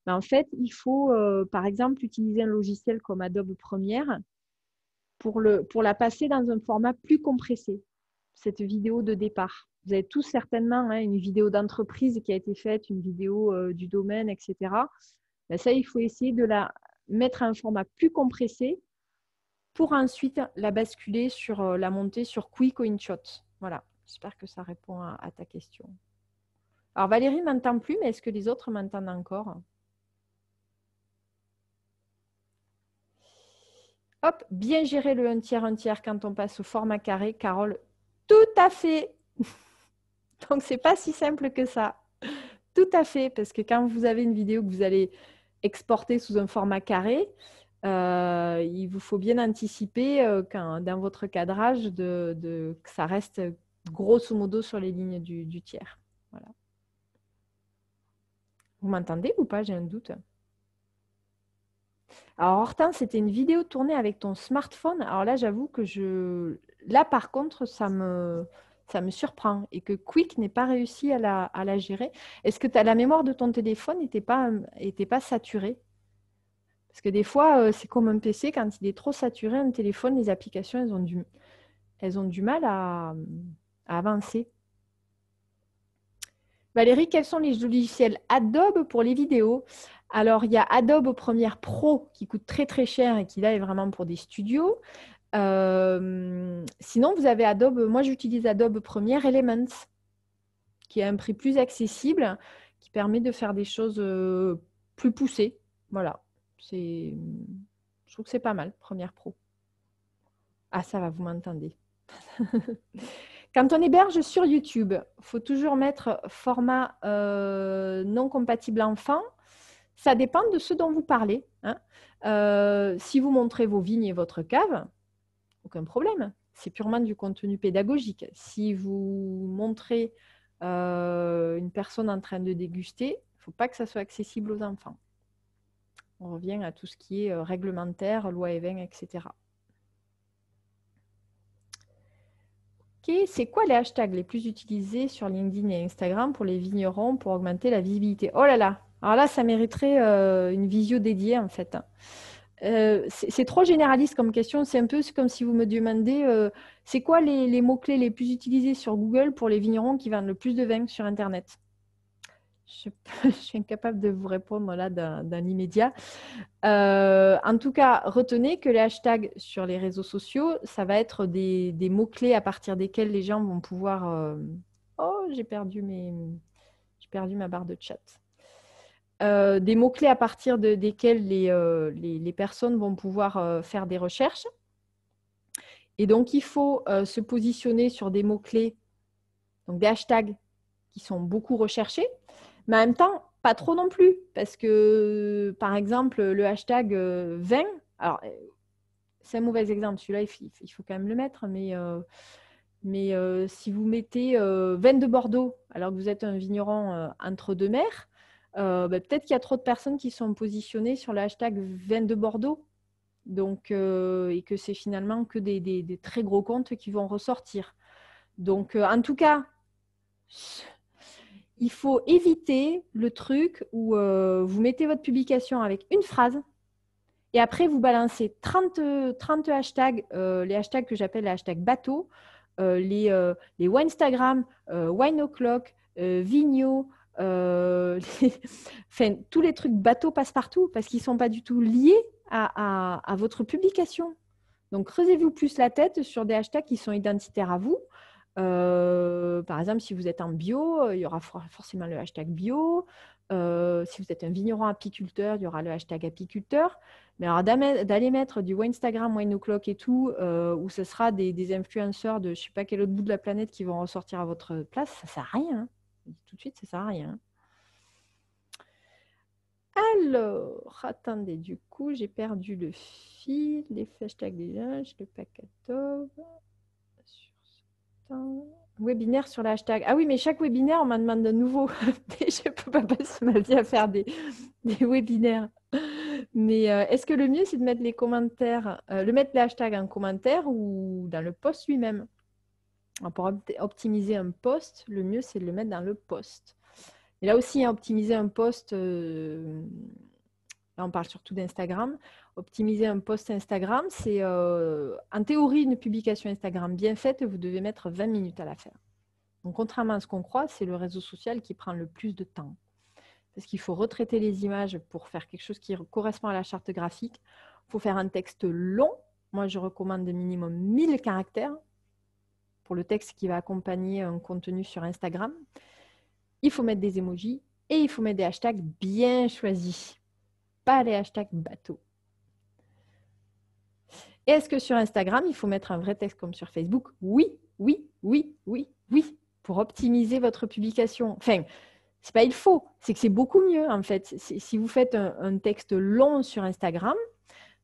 S1: Mais bah, en fait, il faut par exemple utiliser un logiciel comme Adobe Premiere pour la passer dans un format plus compressé, cette vidéo de départ. Vous avez tous certainement hein, une vidéo d'entreprise qui a été faite, une vidéo euh, du domaine, etc. Ben, ça, il faut essayer de la mettre à un format plus compressé pour ensuite la basculer sur euh, la montée sur Quick ou InShot. Voilà, j'espère que ça répond à, ta question. Alors Valérie ne m'entend plus, mais est-ce que les autres m'entendent encore Hop, bien gérer le 1 tiers, 1 tiers quand on passe au format carré, Carole. Tout à fait. Donc, ce n'est pas si simple que ça. Tout à fait, parce que quand vous avez une vidéo que vous allez exporter sous un format carré, euh, il vous faut bien anticiper euh, dans votre cadrage de, que ça reste grosso modo sur les lignes du, tiers. Voilà. Vous m'entendez ou pas J'ai un doute. Alors, Hortin, c'était une vidéo tournée avec ton smartphone. Alors là, j'avoue que je. Là, par contre, ça me ça me surprend et que Quick n'ait pas réussi à la, gérer. Est-ce que as, la mémoire de ton téléphone n'était pas, était pas saturée Parce que des fois, euh, c'est comme un PC, quand il est trop saturé, un téléphone, les applications, elles ont du, elles ont du mal à, à avancer. Valérie, quels sont les logiciels Adobe pour les vidéos Alors, il y a Adobe Premiere Pro qui coûte très très cher et qui là est vraiment pour des studios. Euh, sinon, vous avez Adobe. Moi, j'utilise Adobe Premiere Elements, qui est un prix plus accessible, qui permet de faire des choses euh, plus poussées. Voilà. je trouve que c'est pas mal, Premiere Pro. Ah, ça va, vous m'entendez. Quand on héberge sur YouTube, il faut toujours mettre format euh, non compatible enfant. Ça dépend de ce dont vous parlez. Hein. si vous montrez vos vignes et votre cave, aucun problème. C'est purement du contenu pédagogique. Si vous montrez euh, une personne en train de déguster, il ne faut pas que ça soit accessible aux enfants. On revient à tout ce qui est euh, réglementaire, loi Evin, etc. Ok, c'est quoi les hashtags les plus utilisés sur LinkedIn et Instagram pour les vignerons pour augmenter la visibilité Oh là là Alors là, ça mériterait euh, une visio dédiée en fait. Euh, c'est trop généraliste comme question. C'est un peu comme si vous me demandez euh, c'est quoi les, mots-clés les plus utilisés sur Google pour les vignerons qui vendent le plus de vin sur Internet je, suis incapable de vous répondre là d'un immédiat. Euh, en tout cas, retenez que les hashtags sur les réseaux sociaux, ça va être des, mots-clés à partir desquels les gens vont pouvoir. Oh, j'ai perdu, mes... perdu ma barre de chat. Euh, des mots-clés à partir desquels euh, les, personnes vont pouvoir euh, faire des recherches. Et donc, il faut se positionner sur des mots-clés, donc des hashtags qui sont beaucoup recherchés, mais en même temps, pas trop non plus, parce que, par exemple, le hashtag 20, alors, c'est un mauvais exemple, celui-là, il, faut quand même le mettre, mais... mais si vous mettez 20 de Bordeaux, alors que vous êtes un vigneron entre deux mers, euh, bah, peut-être qu'il y a trop de personnes qui sont positionnées sur le hashtag vin de Bordeaux. Donc, euh, et que c'est finalement que des, très gros comptes qui vont ressortir. Donc, euh, en tout cas, il faut éviter le truc où vous mettez votre publication avec une phrase et après vous balancez 30, hashtags, les hashtags que j'appelle les hashtags bateaux, les, les Winestagram, Wine O'Clock, Vigno, euh, tous les trucs bateau passent partout parce qu'ils ne sont pas du tout liés à, votre publication. Donc, creusez-vous plus la tête sur des hashtags qui sont identitaires à vous. Euh, par exemple, si vous êtes en bio, euh, il y aura forcément le hashtag bio. si vous êtes un vigneron apiculteur, il y aura le hashtag apiculteur. Mais alors d'aller mettre du Instagram, Wine O'Clock et tout, où ce sera des, des, influenceurs de je ne sais pas quel autre bout de la planète qui vont ressortir à votre place, ça ne sert à rien. Hein tout de suite, ça ne sert à rien. Alors, attendez, du coup, j'ai perdu le fil, les hashtags déjà. lunches, le pack Sur Webinaire sur le hashtag. Ah oui, mais chaque webinaire, on m'en demande de nouveau. je ne peux pas passer ma vie à faire des, webinaires. Mais euh, est-ce que le mieux, c'est de mettre les commentaires, le euh, mettre les hashtags en commentaire ou dans le post lui-même Hein, pour optimiser un poste, le mieux c'est de le mettre dans le poste. Et là aussi, hein, optimiser un poste, euh, là on parle surtout d'Instagram, optimiser un poste Instagram, c'est euh, en théorie une publication Instagram bien faite, vous devez mettre 20 minutes à la faire. Donc contrairement à ce qu'on croit, c'est le réseau social qui prend le plus de temps. Parce qu'il faut retraiter les images pour faire quelque chose qui correspond à la charte graphique. Il faut faire un texte long. Moi, je recommande minimum 1000 caractères pour le texte qui va accompagner un contenu sur Instagram, il faut mettre des emojis et il faut mettre des hashtags bien choisis, pas les hashtags bateaux. Est-ce que sur Instagram, il faut mettre un vrai texte comme sur Facebook Oui, oui, oui, oui, oui, pour optimiser votre publication. Enfin, c'est pas il faut, c'est que c'est beaucoup mieux en fait. Si vous faites un texte long sur Instagram,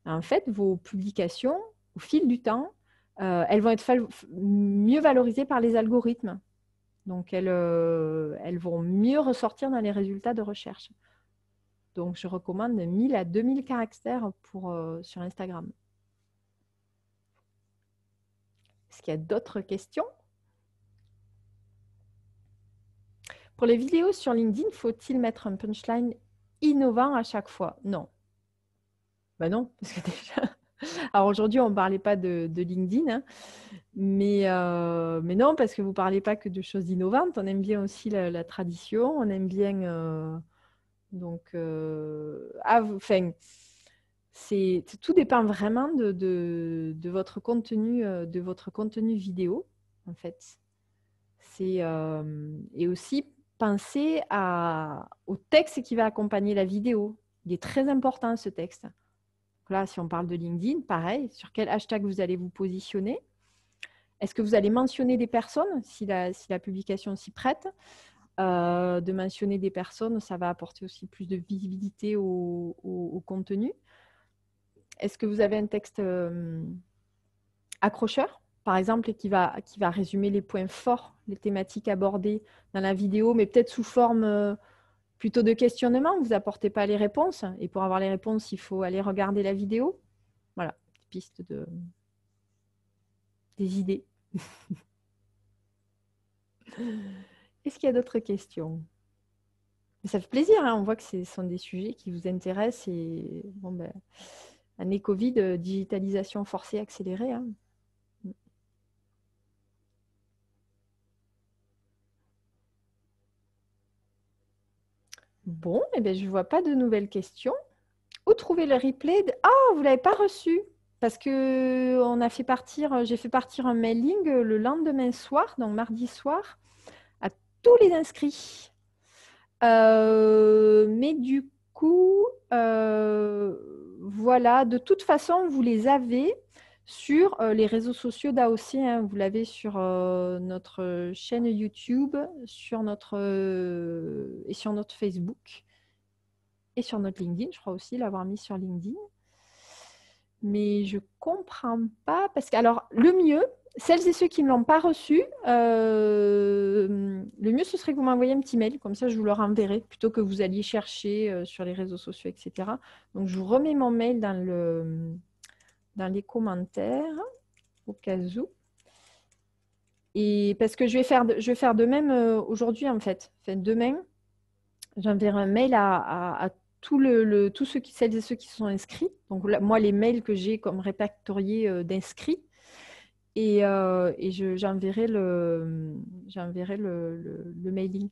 S1: en fait, vos publications, au fil du temps, euh, elles vont être mieux valorisées par les algorithmes. Donc, euh, elles, vont mieux ressortir dans les résultats de recherche. Donc, je recommande 1000 à 2000 caractères pour, euh, sur Instagram. Est-ce qu'il y a d'autres questions Pour les vidéos sur LinkedIn, faut-il mettre un punchline innovant à chaque fois Non. Ben non, parce que déjà, alors aujourd'hui, on ne parlait pas de, LinkedIn, hein. euh, mais, non, parce que vous ne parlez pas que de choses innovantes. On aime bien aussi la, tradition, on aime bien. Euh, donc, euh, enfin, c'est tout dépend vraiment de, votre contenu, de votre contenu vidéo, en fait. C'est et aussi pensez au texte qui va accompagner la vidéo. Il est très important ce texte là, si on parle de LinkedIn, pareil, sur quel hashtag vous allez vous positionner Est-ce que vous allez mentionner des personnes si la, publication s'y prête euh, De mentionner des personnes, ça va apporter aussi plus de visibilité au, contenu. Est-ce que vous avez un texte euh, accrocheur, par exemple, et qui va, qui va résumer les points forts, les thématiques abordées dans la vidéo, mais peut-être sous forme... Euh, plutôt de questionnement, vous apportez pas les réponses. Et pour avoir les réponses, il faut aller regarder la vidéo. Voilà, piste de des idées. Est-ce qu'il y a d'autres questions Ça fait plaisir, hein, on voit que ce sont des sujets qui vous intéressent et bon ben, un euh, digitalisation forcée, accélérée. Hein. Bon, eh ben, je ne vois pas de nouvelles questions. Où trouver le replay Ah, vous ne l'avez pas reçu parce que euh, on a fait partir, euh, j'ai fait partir un mailing euh, le lendemain soir, donc mardi soir, à tous les inscrits. mais du coup, voilà, de toute façon, vous les avez sur euh, les réseaux sociaux là aussi. Hein. vous l'avez sur euh, notre euh, chaîne YouTube, sur notre et sur notre Facebook et sur notre LinkedIn. Je crois aussi l'avoir mis sur LinkedIn. Mais je comprends pas parce que alors le mieux, celles et ceux qui ne l'ont pas reçu, le mieux ce serait que vous m'envoyiez un petit mail, comme ça je vous le renverrai plutôt que vous alliez chercher sur les réseaux sociaux, etc. Donc je vous remets mon mail dans le dans les commentaires au cas où. Et parce que je vais faire, je vais faire de même euh, aujourd'hui en fait. demain, j'enverrai un mail à, tous ceux qui, celles et ceux qui sont inscrits. Donc moi, les mails que j'ai comme répertoriés euh, d'inscrits. Et, euh, j'enverrai le, le, mailing.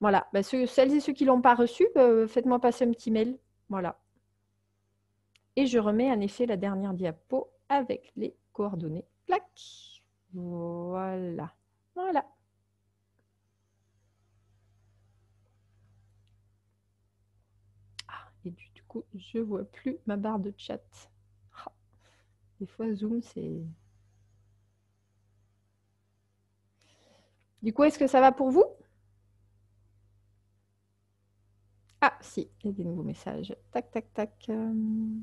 S1: Voilà. Ben, celles et ceux qui ne l'ont pas reçu, ben, faites-moi passer un petit mail. Voilà. Et je remets en effet la dernière diapo avec les coordonnées plaques. Voilà, voilà. Ah, et du coup, je ne vois plus ma barre de chat. Ah, des fois, Zoom, c'est... Du coup, est-ce que ça va pour vous Ah, si, il y a des nouveaux messages. Tac, tac, tac. Euh.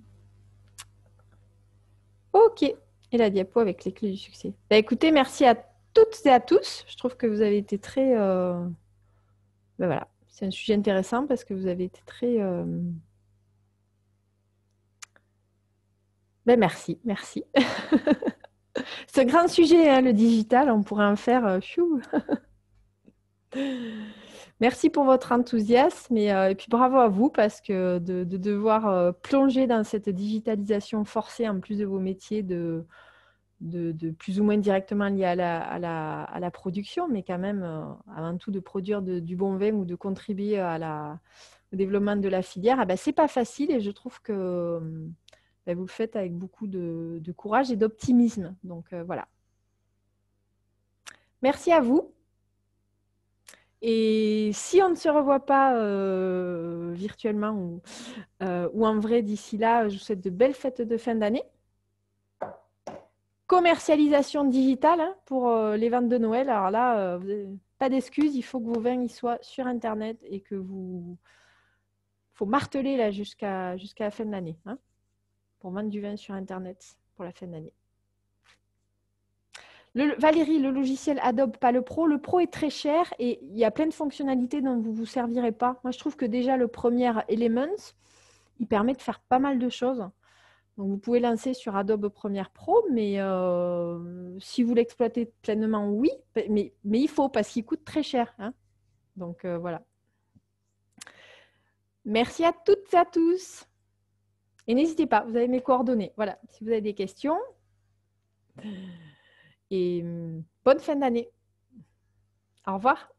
S1: Ok, et la diapo avec les clés du succès. Bah, écoutez, merci à toutes et à tous. Je trouve que vous avez été très... Euh, bah, voilà, c'est un sujet intéressant parce que vous avez été très... Euh, bah, merci, merci. Ce grand sujet, hein, le digital, on pourrait en faire... Euh, Merci pour votre enthousiasme euh, et, puis bravo à vous parce que de, devoir euh, plonger dans cette digitalisation forcée en plus de vos métiers de, de, plus ou moins directement liés à la, production, mais quand même euh, avant tout de produire du bon vin ou de contribuer à la, au développement de la filière, ce ah ben, n'est c'est pas facile et je trouve que ben, vous le faites avec beaucoup de, courage et d'optimisme. Donc voilà. Merci à vous. Et si on ne se revoit pas euh, virtuellement euh, ou, en vrai d'ici là, je vous souhaite de belles fêtes de fin d'année. Commercialisation digitale hein, pour euh, les ventes de Noël. Alors là, pas d'excuses, il faut que vos vins soient sur Internet et que vous... faut marteler là jusqu'à jusqu'à la fin de l'année hein, pour vendre du vin sur Internet pour la fin d'année. Valérie, le logiciel Adobe, pas le Pro. Le Pro est très cher et il y a plein de fonctionnalités dont vous ne vous servirez pas. Moi, je trouve que déjà le premier Elements, il permet de faire pas mal de choses. Donc, vous pouvez lancer sur Adobe Premiere Pro, mais euh, si vous l'exploitez pleinement, oui, mais, il faut parce qu'il coûte très cher. Hein. Donc, euh, voilà. Merci à toutes et à tous. Et n'hésitez pas, vous avez mes coordonnées. Voilà, si vous avez des questions et mm, bonne fin d'année. Au revoir.